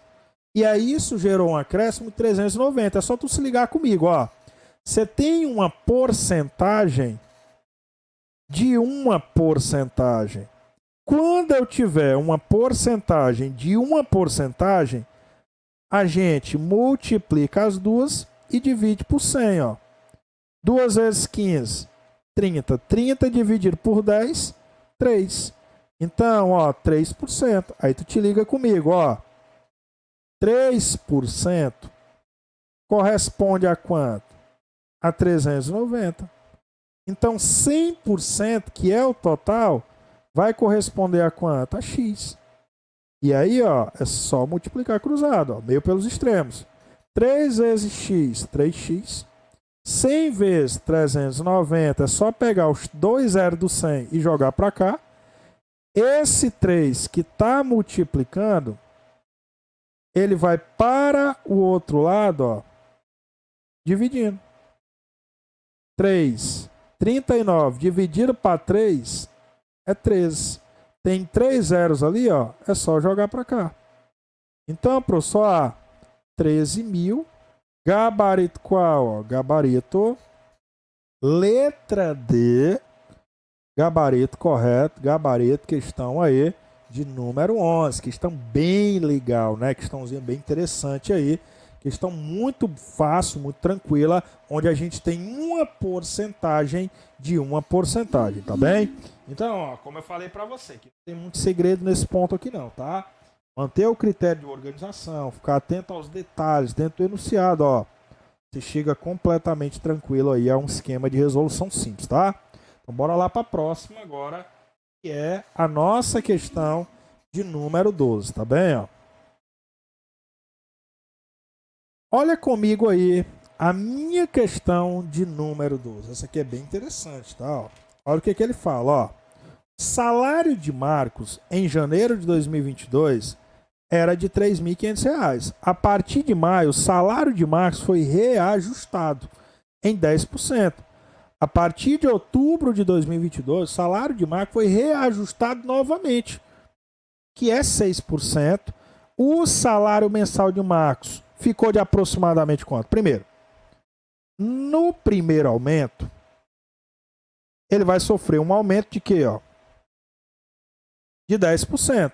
E aí isso gerou um acréscimo de 390. É só tu se ligar comigo, ó. Você tem uma porcentagem de uma porcentagem. Quando eu tiver uma porcentagem de uma porcentagem, a gente multiplica as duas e divide por 100. Ó. 2 vezes 15, 30. 30 dividido por 10, 3. Então, ó, 3%. Aí tu te liga comigo, ó. 3% corresponde a quanto? A 390. Então, 100%, que é o total, vai corresponder a quanto? A x. E aí, ó, é só multiplicar cruzado, ó, meio pelos extremos. 3 vezes x, 3x. 100 vezes 390 é só pegar os dois zeros do 100 e jogar para cá. Esse 3 que está multiplicando, ele vai para o outro lado, ó, dividindo. 3 39 dividido para 3 é 13. Tem três zeros ali, ó, é só jogar para cá. Então, professor, ah, 13 mil. Gabarito qual? Ó, gabarito. Letra D. Gabarito correto. Gabarito questão aí de número 11. Questão bem legal, né? Questãozinha bem interessante aí Questão muito fácil, muito tranquila, onde a gente tem uma porcentagem de uma porcentagem, tá bem? Então, ó, como eu falei para você, que não tem muito segredo nesse ponto aqui não, tá? Manter o critério de organização, ficar atento aos detalhes dentro do enunciado, ó. Você chega completamente tranquilo aí a um esquema de resolução simples, tá? Então, bora lá para a próxima agora, que é a nossa questão de número 12, tá bem, ó? Olha comigo aí a minha questão de número 12. Essa aqui é bem interessante, tá? olha o que, que ele fala, ó. Salário de Marcos em janeiro de 2022 era de R$ 3.500. A partir de maio, o salário de Marcos foi reajustado em 10%. A partir de outubro de 2022, o salário de Marcos foi reajustado novamente, que é 6%. O salário mensal de Marcos ficou de aproximadamente quanto? Primeiro, no primeiro aumento, ele vai sofrer um aumento de quê? Ó? De 10%.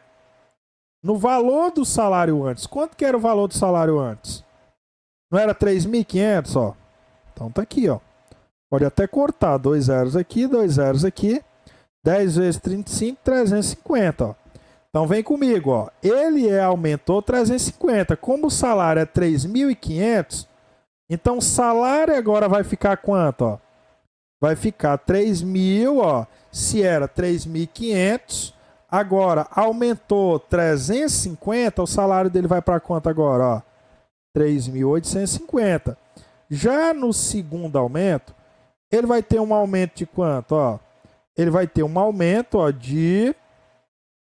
No valor do salário antes, quanto que era o valor do salário antes? Não era 3.500, ó. Então tá aqui, ó. Pode até cortar dois zeros aqui, dois zeros aqui. 10 vezes 35, 350, ó. Então vem comigo, ó. Ele é, aumentou 350. Como o salário é 3.500, então o salário agora vai ficar quanto, ó? Vai ficar 3.000, ó. Se era 3.500, agora aumentou 350, o salário dele vai para quanto agora, ó? 3.850. Já no segundo aumento, ele vai ter um aumento de quanto, ó? Ele vai ter um aumento, ó, de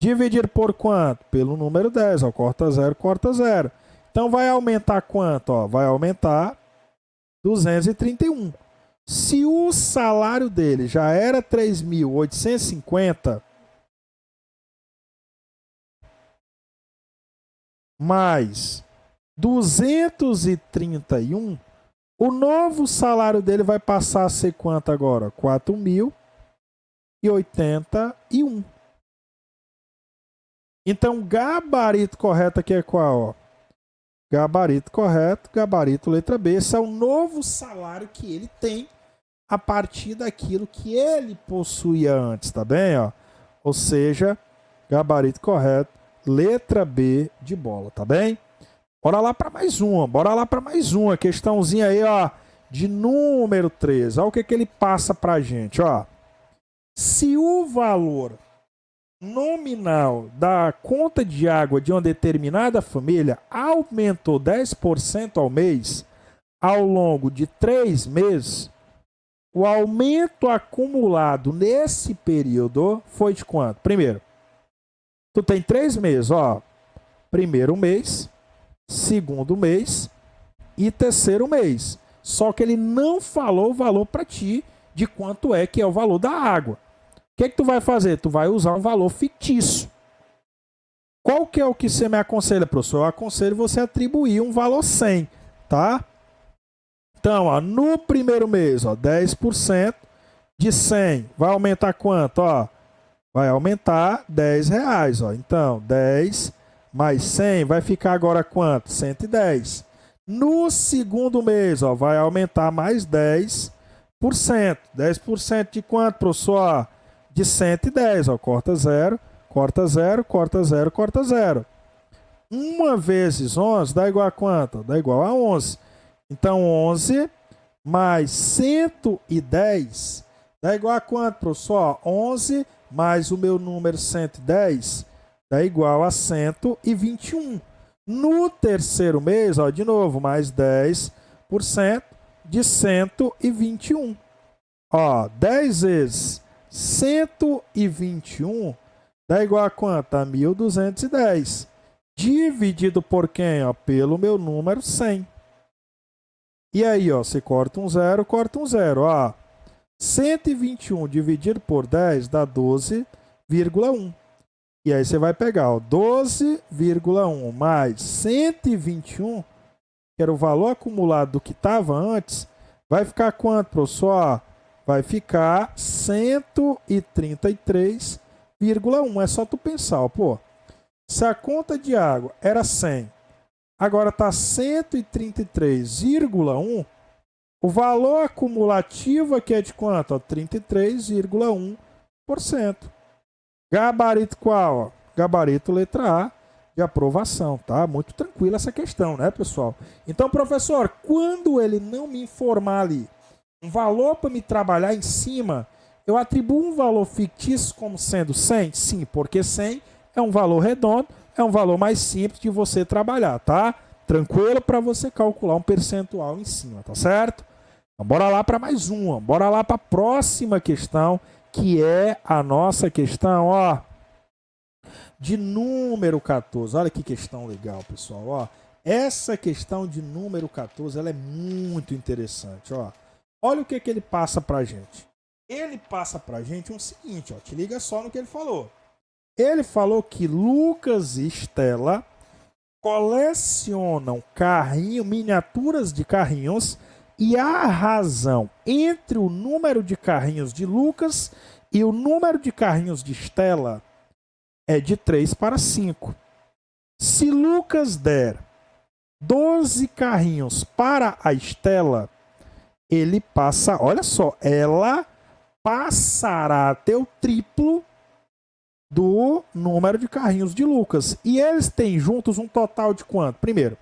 Dividir por quanto? Pelo número 10, ó, corta zero, corta zero. Então vai aumentar quanto? Ó, vai aumentar 231. Se o salário dele já era 3.850 mais 231, o novo salário dele vai passar a ser quanto agora? 4.081. Então, gabarito correto aqui é qual? Gabarito correto, gabarito letra B. Esse é o novo salário que ele tem a partir daquilo que ele possuía antes, tá bem? Ó? Ou seja, gabarito correto, letra B de bola, tá bem? Bora lá para mais uma, bora lá para mais uma. Questãozinha aí, ó, de número 3. Olha o que, que ele passa para a gente, ó. Se o valor nominal da conta de água de uma determinada família aumentou 10% ao mês ao longo de três meses, o aumento acumulado nesse período foi de quanto? Primeiro, tu tem três meses, ó. Primeiro mês, segundo mês e terceiro mês. Só que ele não falou o valor para ti de quanto é que é o valor da água que que tu vai fazer? Tu vai usar um valor fictício. Qual que é o que você me aconselha, professor? Eu aconselho você atribuir um valor 100, tá? Então, ó, no primeiro mês, ó, 10% de 100 vai aumentar quanto? Ó, vai aumentar 10 reais. Ó. Então, 10 mais 100 vai ficar agora quanto? 110. No segundo mês, ó, vai aumentar mais 10%. 10% de quanto, professor? de 110. Ó, corta 0, corta 0, corta 0, corta 0. 1 vezes 11 dá igual a quanto? Dá igual a 11. Então, 11 mais 110 dá igual a quanto, professor? 11 mais o meu número 110 dá igual a 121. No terceiro mês, ó, de novo, mais 10% de 121. Ó, 10 vezes 121 dá igual a quanto? A 1210. Dividido por quem? Ó, pelo meu número 100. E aí, ó, você corta um zero, corta um zero. Ó, 121 dividido por 10 dá 12,1. E aí você vai pegar 12,1 mais 121, que era o valor acumulado do que estava antes, vai ficar quanto, professor? vai ficar 133,1. É só tu pensar, pô. Se a conta de água era 100, agora está 133,1, o valor acumulativo aqui é de quanto? 33,1%. Gabarito qual? Gabarito letra A de aprovação, tá? Muito tranquila essa questão, né, pessoal? Então, professor, quando ele não me informar ali um valor para me trabalhar em cima, eu atribuo um valor fictício como sendo 100? Sim, porque 100 é um valor redondo, é um valor mais simples de você trabalhar, tá? Tranquilo para você calcular um percentual em cima, tá certo? Então, bora lá para mais uma, bora lá para a próxima questão, que é a nossa questão, ó, de número 14. Olha que questão legal, pessoal, ó. Essa questão de número 14, ela é muito interessante, ó. Olha o que, que ele passa para gente. Ele passa para gente o um seguinte, ó, te liga só no que ele falou. Ele falou que Lucas e Estela colecionam carrinho, miniaturas de carrinhos e a razão entre o número de carrinhos de Lucas e o número de carrinhos de Estela é de 3 para 5. Se Lucas der 12 carrinhos para a Estela, ele passa, olha só, ela passará a ter o triplo do número de carrinhos de Lucas. E eles têm juntos um total de quanto? Primeiro,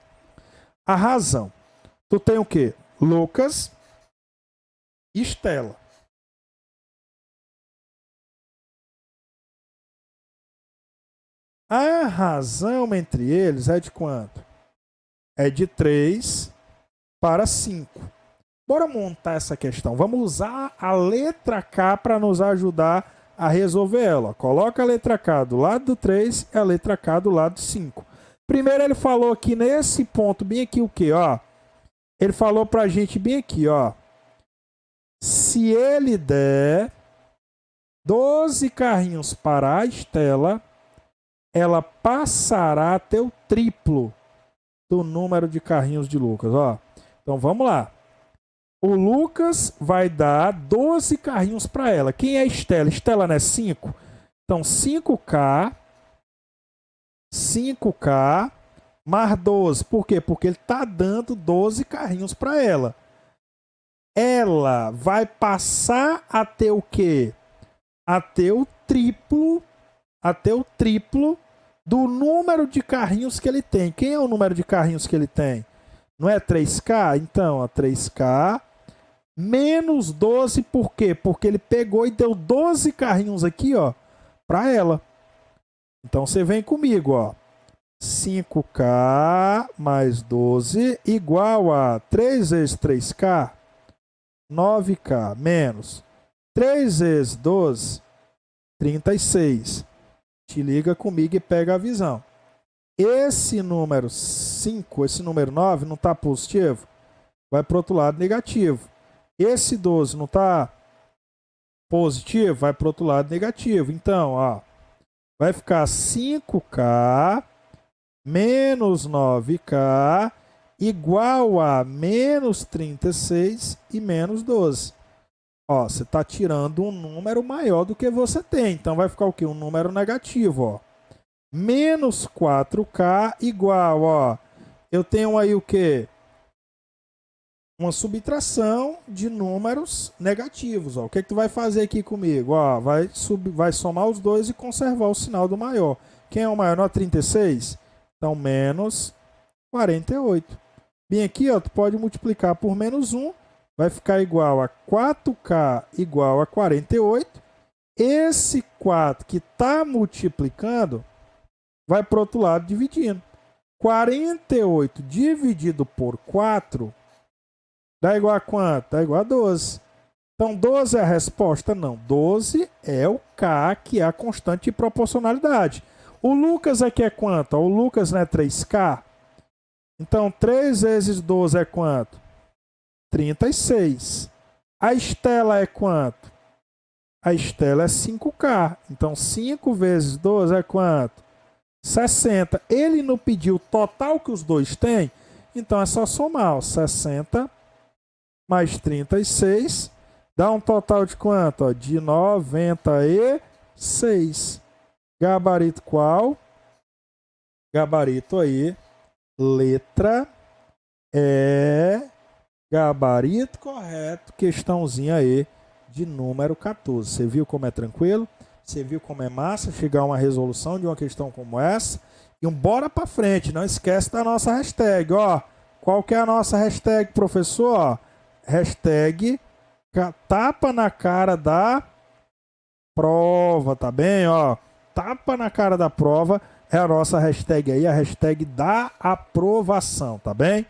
a razão. Tu tem o quê? Lucas e Estela. A razão entre eles é de quanto? É de 3 para 5. Bora montar essa questão. Vamos usar a letra K para nos ajudar a resolver ela. Coloca a letra K do lado do 3 e a letra K do lado do 5. Primeiro ele falou aqui nesse ponto bem aqui o que, ó? Ele falou para a gente bem aqui, ó. Se ele der 12 carrinhos para a Estela, ela passará a ter o triplo do número de carrinhos de Lucas, ó. Então vamos lá. O Lucas vai dar 12 carrinhos para ela. Quem é a Estela? Estela não é 5? Então 5K. 5K. Mais 12. Por quê? Porque ele está dando 12 carrinhos para ela. Ela vai passar a ter o quê? A ter o triplo. A ter o triplo do número de carrinhos que ele tem. Quem é o número de carrinhos que ele tem? Não é 3K? Então, a 3K Menos 12, por quê? Porque ele pegou e deu 12 carrinhos aqui, ó, para ela. Então você vem comigo, ó. 5K mais 12 igual a 3 vezes 3K, 9K menos 3 vezes 12, 36. Te liga comigo e pega a visão. Esse número 5, esse número 9 não está positivo? Vai para o outro lado negativo. Esse 12 não está positivo, vai para o outro lado negativo. Então, ó, vai ficar 5K menos 9K igual a menos 36 e menos 12. você está tirando um número maior do que você tem. Então, vai ficar o quê? Um número negativo, ó. Menos 4K igual, ó. Eu tenho aí o quê? uma subtração de números negativos. Ó. O que, é que tu vai fazer aqui comigo? Ó, vai, sub, vai somar os dois e conservar o sinal do maior. Quem é o maior? Não é 36? Então, menos 48. Bem aqui, ó, tu pode multiplicar por menos 1. Vai ficar igual a 4K igual a 48. Esse 4 que está multiplicando vai para o outro lado dividindo. 48 dividido por 4 Dá igual a quanto? Dá igual a 12. Então, 12 é a resposta? Não. 12 é o K, que é a constante de proporcionalidade. O Lucas aqui é quanto? O Lucas não é 3K? Então, 3 vezes 12 é quanto? 36. A Estela é quanto? A Estela é 5K. Então, 5 vezes 12 é quanto? 60. Ele não pediu o total que os dois têm? Então, é só somar. Ó, 60 mais 36 dá um total de quanto? Ó, de 96. Gabarito qual? Gabarito aí, letra é gabarito correto, questãozinha aí de número 14. Você viu como é tranquilo? Você viu como é massa chegar a uma resolução de uma questão como essa? E um bora para frente, não esquece da nossa hashtag, ó. Qual que é a nossa hashtag, professor? hashtag tapa na cara da prova, tá bem? Ó, tapa na cara da prova é a nossa hashtag aí, a hashtag da aprovação, tá bem?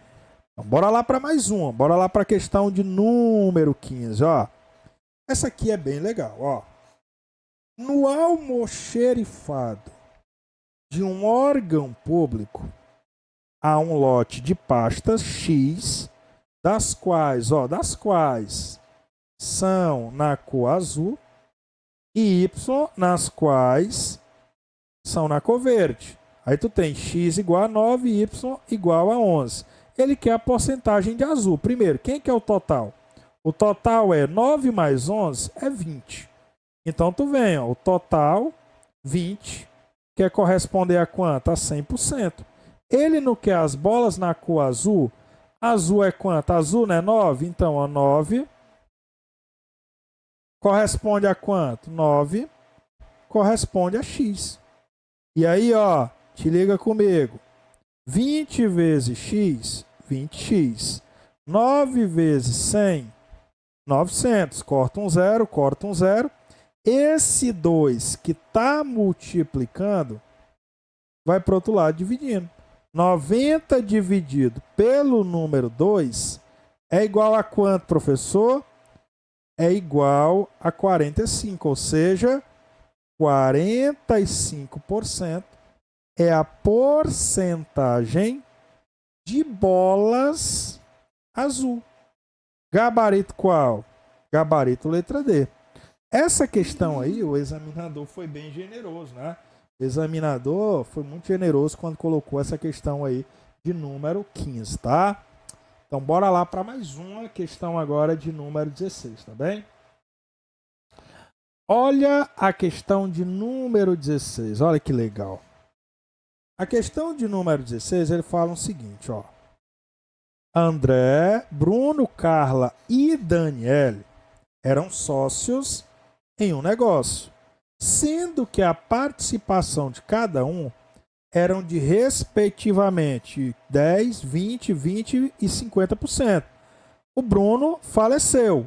Então, bora lá para mais uma, bora lá para a questão de número 15, ó. Essa aqui é bem legal, ó. No almoxerifado de um órgão público há um lote de pastas X das quais, ó, das quais são na cor azul e y nas quais são na cor verde. Aí tu tem x igual a 9 e y igual a 11. Ele quer a porcentagem de azul. Primeiro, quem que é o total? O total é 9 mais 11 é 20. Então tu vem, ó, o total 20 quer corresponder a quanto? A 100%. Ele não quer as bolas na cor azul Azul é quanto? Azul não é 9? Então, a 9 corresponde a quanto? 9 corresponde a x. E aí, ó, te liga comigo. 20 vezes x, 20x. 9 vezes 100, 900. Corta um zero, corta um zero. Esse 2 que está multiplicando vai para o outro lado dividindo. 90 dividido pelo número 2 é igual a quanto, professor? É igual a 45, ou seja, 45% é a porcentagem de bolas azul. Gabarito qual? Gabarito letra D. Essa questão aí, o examinador foi bem generoso, né? examinador foi muito generoso quando colocou essa questão aí de número 15, tá? Então bora lá para mais uma questão agora de número 16, tá bem? Olha a questão de número 16, olha que legal. A questão de número 16, ele fala o seguinte, ó. André, Bruno, Carla e Daniele eram sócios em um negócio sendo que a participação de cada um eram de respectivamente 10, 20, 20 e 50%. O Bruno faleceu.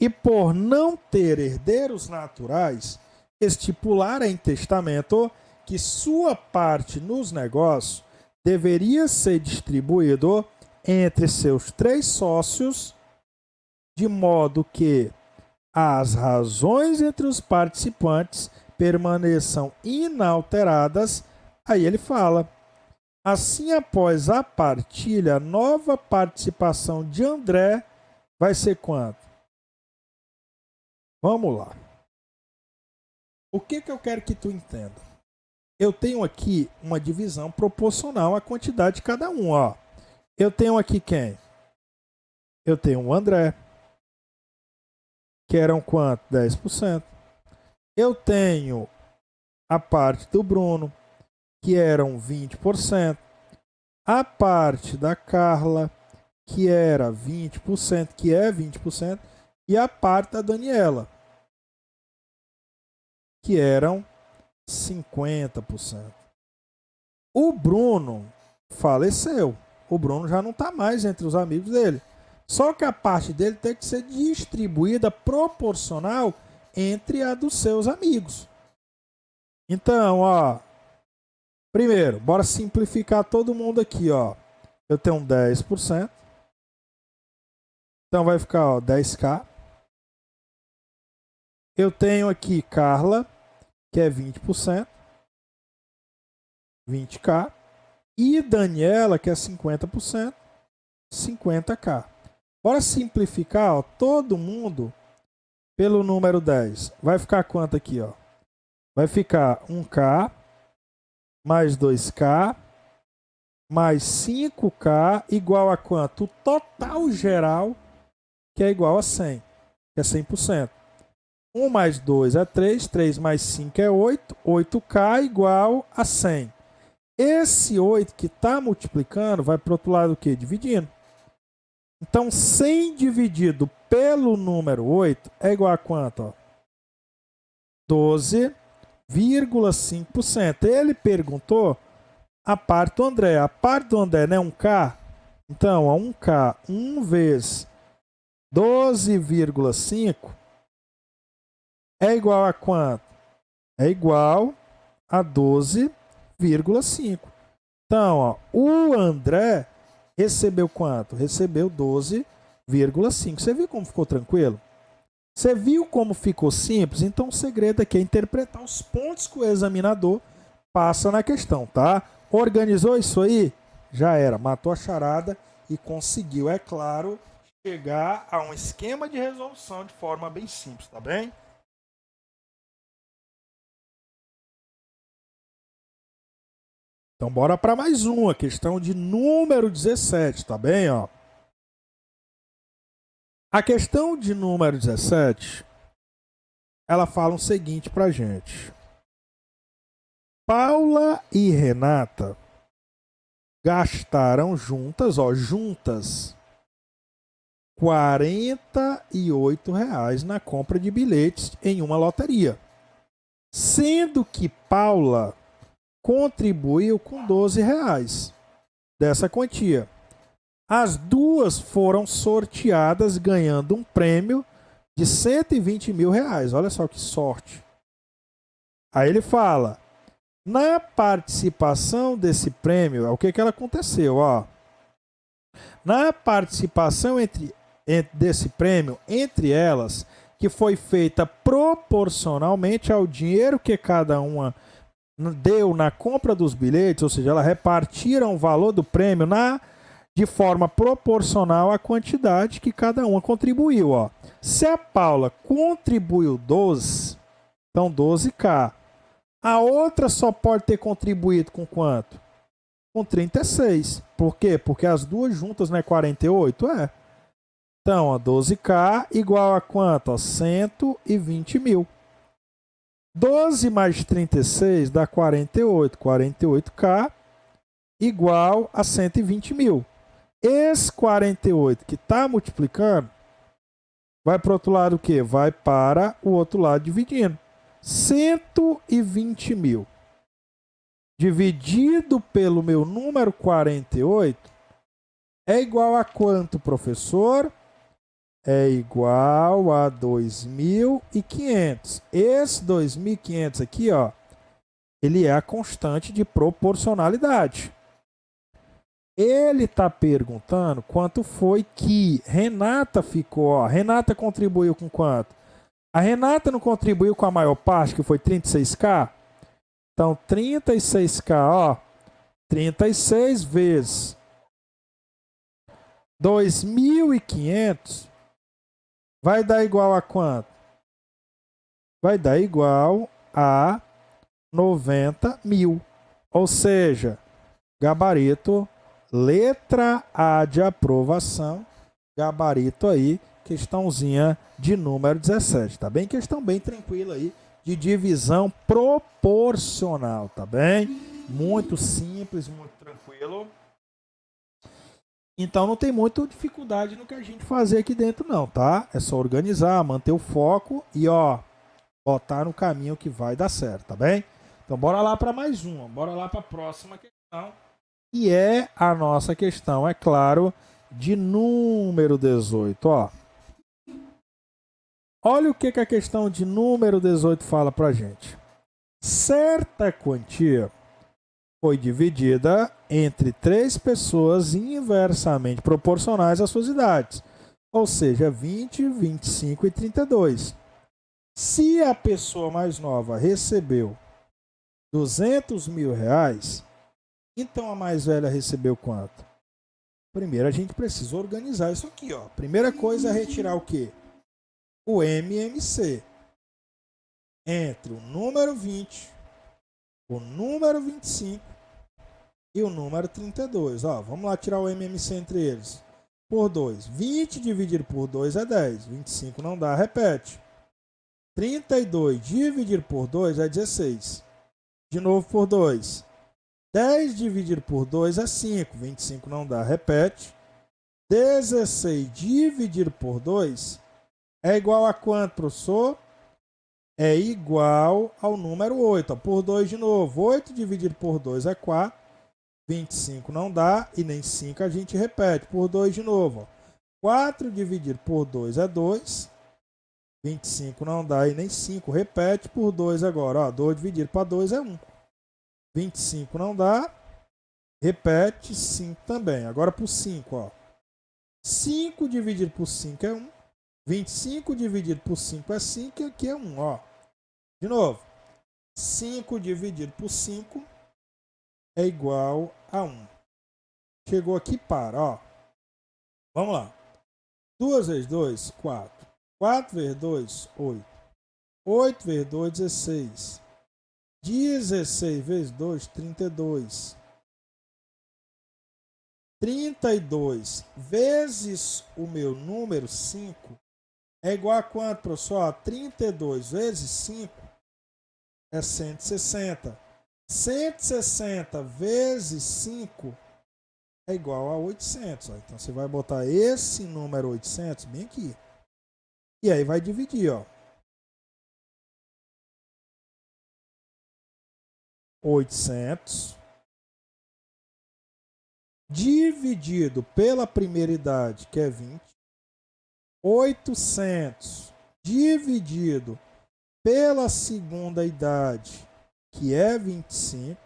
E por não ter herdeiros naturais, estipular em testamento que sua parte nos negócios deveria ser distribuído entre seus três sócios, de modo que as razões entre os participantes permaneçam inalteradas. Aí ele fala. Assim, após a partilha, a nova participação de André vai ser quanto? Vamos lá. O que, que eu quero que tu entenda? Eu tenho aqui uma divisão proporcional à quantidade de cada um. Ó. Eu tenho aqui quem? Eu tenho o André que eram quanto? 10%. Eu tenho a parte do Bruno, que eram 20%. A parte da Carla, que era 20%, que é 20%. E a parte da Daniela, que eram 50%. O Bruno faleceu. O Bruno já não está mais entre os amigos dele. Só que a parte dele tem que ser distribuída proporcional entre a dos seus amigos. Então, ó, primeiro, bora simplificar todo mundo aqui, ó. Eu tenho 10%. Então vai ficar, ó, 10k. Eu tenho aqui Carla, que é 20%. 20k. E Daniela, que é 50%. 50k. Bora simplificar, ó, todo mundo pelo número 10. Vai ficar quanto aqui, ó? Vai ficar 1K mais 2K mais 5K igual a quanto? O total geral, que é igual a 100, que é 100%. 1 mais 2 é 3, 3 mais 5 é 8, 8K igual a 100. Esse 8 que está multiplicando vai para o outro lado o quê? Dividindo. Então, 100 dividido pelo número 8 é igual a quanto? 12,5%. Ele perguntou a parte do André. A parte do André não é 1K? Então, a 1K, 1 vezes 12,5 é igual a quanto? É igual a 12,5. Então, ó, o André Recebeu quanto? Recebeu 12,5. Você viu como ficou tranquilo? Você viu como ficou simples? Então o segredo aqui é interpretar os pontos que o examinador passa na questão, tá? Organizou isso aí? Já era, matou a charada e conseguiu, é claro, chegar a um esquema de resolução de forma bem simples, tá bem? Então bora para mais uma, questão de número 17, tá bem, ó? A questão de número 17, ela fala o seguinte pra gente. Paula e Renata gastaram juntas, ó, juntas, R$ reais na compra de bilhetes em uma loteria. Sendo que Paula contribuiu com 12 reais dessa quantia. As duas foram sorteadas ganhando um prêmio de 120 mil reais. Olha só que sorte. Aí ele fala: na participação desse prêmio, é o que, que ela aconteceu? Ó, na participação entre, entre, desse prêmio, entre elas, que foi feita proporcionalmente ao dinheiro que cada uma deu na compra dos bilhetes, ou seja, ela repartiram o valor do prêmio na de forma proporcional à quantidade que cada uma contribuiu. Ó. Se a Paula contribuiu 12, então 12K. A outra só pode ter contribuído com quanto? Com 36. Por quê? Porque as duas juntas não é 48? É. Então, ó, 12K igual a quanto? Ó, 120 mil. 12 mais 36 dá 48. 48K igual a 120 mil. Esse 48 que está multiplicando vai para o outro lado o quê? Vai para o outro lado dividindo. 120 mil dividido pelo meu número 48 é igual a quanto, professor? é igual a 2.500. Esse 2.500 aqui, ó, ele é a constante de proporcionalidade. Ele está perguntando quanto foi que Renata ficou. Ó, Renata contribuiu com quanto? A Renata não contribuiu com a maior parte, que foi 36K? Então, 36K, ó, 36 vezes 2.500 Vai dar igual a quanto? Vai dar igual a 90 mil. Ou seja, gabarito, letra A de aprovação, gabarito aí, questãozinha de número 17, tá bem? Questão bem tranquila aí, de divisão proporcional, tá bem? Muito simples, muito tranquilo. Então não tem muita dificuldade no que a gente fazer aqui dentro, não, tá? É só organizar, manter o foco e, ó, botar no caminho que vai dar certo, tá bem? Então bora lá para mais uma, bora lá para a próxima questão. E é a nossa questão, é claro, de número 18, ó. Olha o que, que a questão de número 18 fala pra gente. Certa quantia foi dividida entre três pessoas inversamente proporcionais às suas idades, ou seja, 20, 25 e 32. Se a pessoa mais nova recebeu 200 mil reais, então a mais velha recebeu quanto? Primeiro a gente precisa organizar isso aqui, ó. Primeira coisa é retirar o quê? O MMC entre o número 20, o número 25 e o número 32. Ó, vamos lá tirar o MMC entre eles. Por 2. 20 dividido por 2 é 10. 25 não dá, repete. 32 dividido por 2 é 16. De novo por 2. 10 dividido por 2 é 5. 25 não dá, repete. 16 dividido por 2 é igual a quanto, professor? É igual ao número 8. por 2 de novo. 8 dividido por 2 é 4. 25 não dá e nem 5 a gente repete por 2 de novo. Ó. 4 dividido por 2 é 2. 25 não dá e nem 5. Repete por 2 agora. Ó, 2 dividido para 2 é 1. 25 não dá. Repete 5 também. Agora por 5. Ó. 5 dividido por 5 é 1. 25 dividido por 5 é 5 e aqui é 1. Ó. De novo. 5 dividido por 5 é igual a 1. Chegou aqui, para, ó. Vamos lá. 2 vezes 2, 4. 4 vezes 2, 8. 8 vezes 2, 16. 16 vezes 2, 32. 32 vezes o meu número 5 é igual a quanto, professor? 32 vezes 5 é 160. 160 vezes 5 é igual a 800. Ó. Então você vai botar esse número 800 bem aqui. E aí vai dividir, ó. 800 dividido pela primeira idade, que é 20. 800 dividido pela segunda idade, que é 25,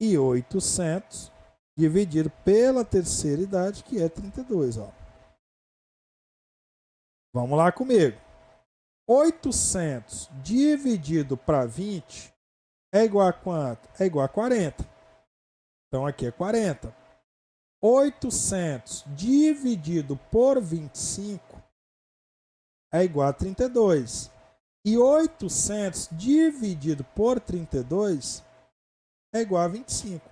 e 800 dividido pela terceira idade, que é 32. Ó. Vamos lá comigo. 800 dividido para 20 é igual a quanto? É igual a 40. Então aqui é 40. 800 dividido por 25 é igual a 32. E 800 dividido por 32 é igual a 25.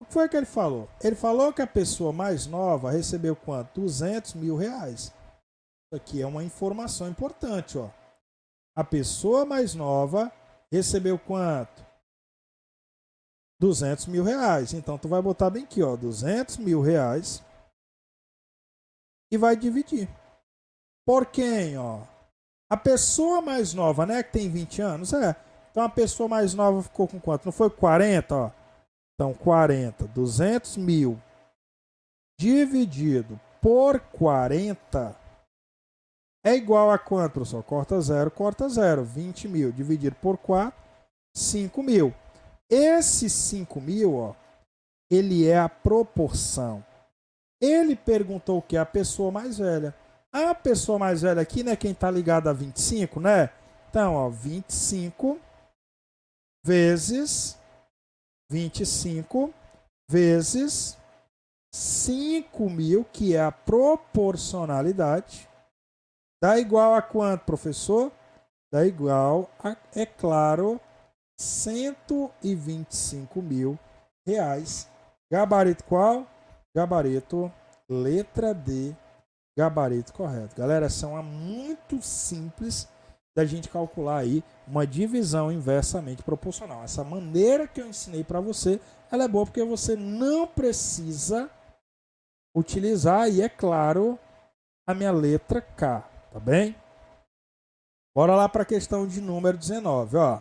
O que foi que ele falou? Ele falou que a pessoa mais nova recebeu quanto? 200 mil reais. Isso aqui é uma informação importante. Ó. A pessoa mais nova recebeu quanto? 200 mil reais. Então, tu vai botar bem aqui, ó, 200 mil reais e vai dividir. Por quem, ó? A pessoa mais nova, né, que tem 20 anos, é. Então a pessoa mais nova ficou com quanto? Não foi 40, ó. Então 40, 200 mil dividido por 40 é igual a quanto, professor? Corta zero, corta zero. 20 mil dividido por 4, 5 mil. Esse 5 mil, ó, ele é a proporção. Ele perguntou o que? É a pessoa mais velha. A pessoa mais velha aqui, né? Quem tá ligado a 25, né? Então, ó, 25 vezes 25 vezes 5.000, mil, que é a proporcionalidade. Dá igual a quanto, professor? Dá igual a, é claro, 125 mil reais. Gabarito qual? Gabarito letra D gabarito correto. Galera, são é muito simples da gente calcular aí uma divisão inversamente proporcional. Essa maneira que eu ensinei para você, ela é boa porque você não precisa utilizar e é claro a minha letra K, tá bem? Bora lá para a questão de número 19, ó.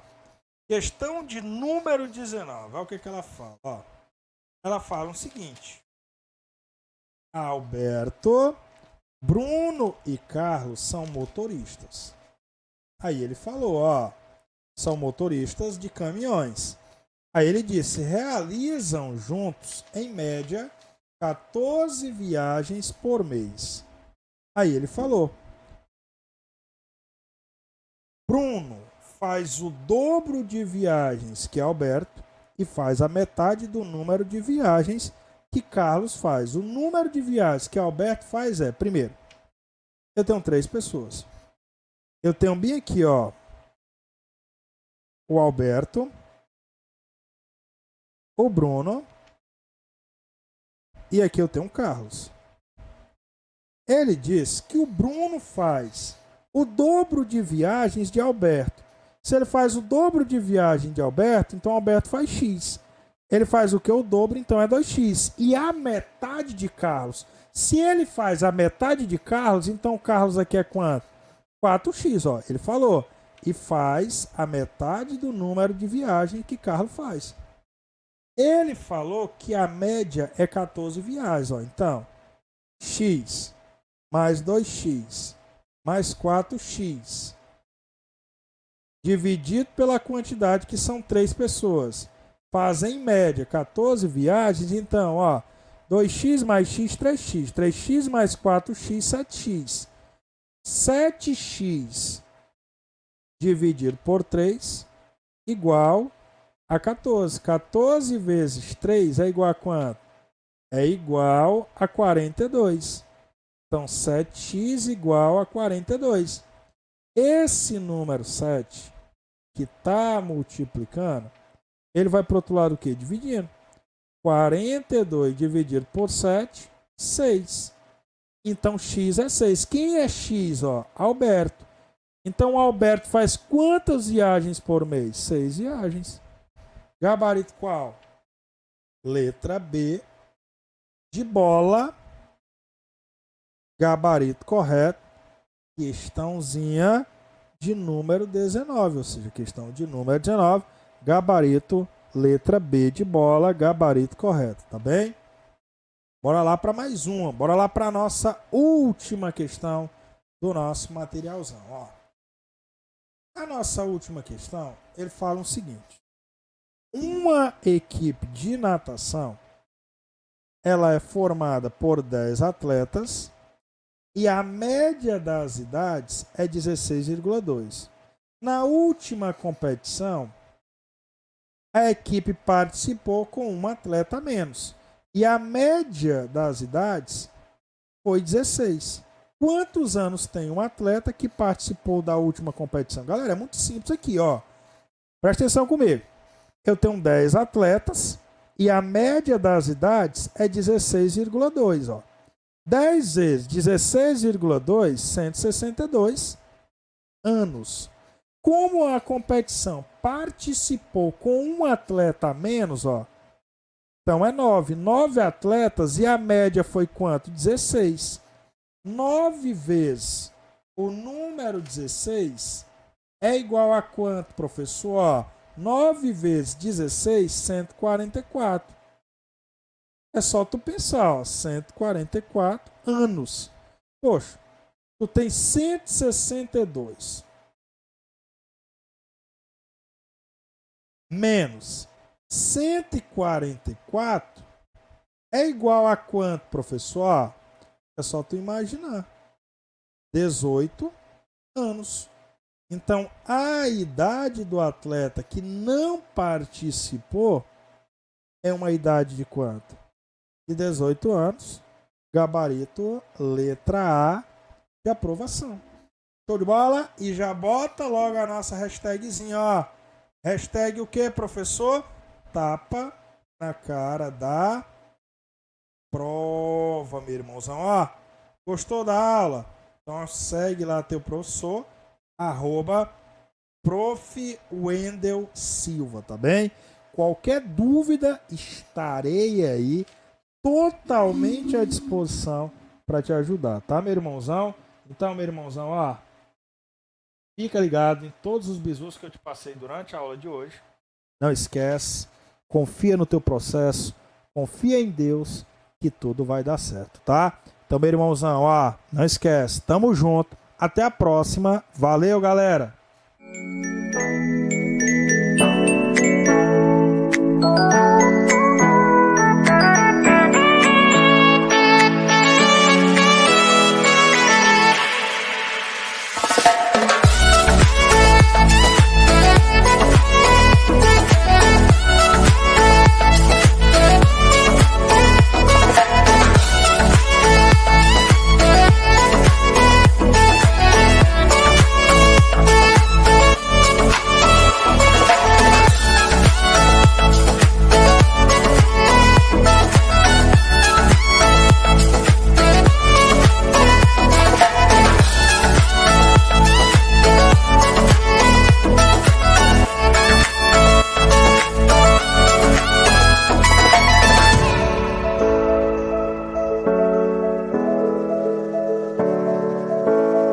Questão de número 19, olha o que, que ela fala, ó. Ela fala o seguinte: Alberto Bruno e Carlos são motoristas. Aí ele falou, ó, são motoristas de caminhões. Aí ele disse, realizam juntos, em média, 14 viagens por mês. Aí ele falou, Bruno faz o dobro de viagens que Alberto e faz a metade do número de viagens que Carlos faz. O número de viagens que Alberto faz é, primeiro, eu tenho três pessoas. Eu tenho bem aqui, ó, o Alberto, o Bruno e aqui eu tenho o Carlos. Ele diz que o Bruno faz o dobro de viagens de Alberto. Se ele faz o dobro de viagem de Alberto, então Alberto faz X ele faz o que? O dobro, então é 2x. E a metade de Carlos. Se ele faz a metade de Carlos, então Carlos aqui é quanto? 4x, ó, ele falou. E faz a metade do número de viagem que Carlos faz. Ele falou que a média é 14 viagens, ó. Então, x mais 2x mais 4x dividido pela quantidade que são três pessoas fazem em média 14 viagens, então, ó, 2x mais x, 3x, 3x mais 4x, 7x. 7x dividido por 3 igual a 14. 14 vezes 3 é igual a quanto? É igual a 42. Então, 7x igual a 42. Esse número 7 que está multiplicando ele vai para o outro lado o quê? Dividindo. 42 dividido por 7, 6. Então x é 6. Quem é x? Ó, Alberto. Então o Alberto faz quantas viagens por mês? 6 viagens. Gabarito qual? Letra B de bola. Gabarito correto. Questãozinha de número 19, ou seja, questão de número 19 gabarito letra B de bola, gabarito correto, tá bem? Bora lá para mais uma, bora lá para nossa última questão do nosso materialzão, ó. A nossa última questão, ele fala o seguinte: uma equipe de natação ela é formada por 10 atletas e a média das idades é 16,2. Na última competição, a equipe participou com um atleta a menos. E a média das idades foi 16. Quantos anos tem um atleta que participou da última competição? Galera, é muito simples aqui, ó. Presta atenção comigo. Eu tenho 10 atletas e a média das idades é 16,2, ó. 10 vezes 16,2, 162 anos. Como a competição participou com um atleta a menos, ó. Então é 9. 9 atletas e a média foi quanto? 16. 9 vezes o número 16 é igual a quanto, professor? Ó, 9 vezes 16, 144. É só tu pensar, ó, 144 anos. Poxa, tu tem 162. menos 144 é igual a quanto, professor? É só tu imaginar. 18 anos. Então, a idade do atleta que não participou é uma idade de quanto? De 18 anos. Gabarito, letra A de aprovação. Show de bola? E já bota logo a nossa hashtagzinha, ó Hashtag o que, professor? Tapa na cara da prova, meu irmãozão. Ó, gostou da aula? Então segue lá teu professor, arroba prof. Wendel Silva, tá bem? Qualquer dúvida, estarei aí totalmente à disposição para te ajudar, tá, meu irmãozão? Então, meu irmãozão, ó, Fica ligado em todos os bisus que eu te passei durante a aula de hoje. Não esquece, confia no teu processo, confia em Deus que tudo vai dar certo, tá? Então, meu irmãozão, ó, não esquece, tamo junto. Até a próxima. Valeu, galera!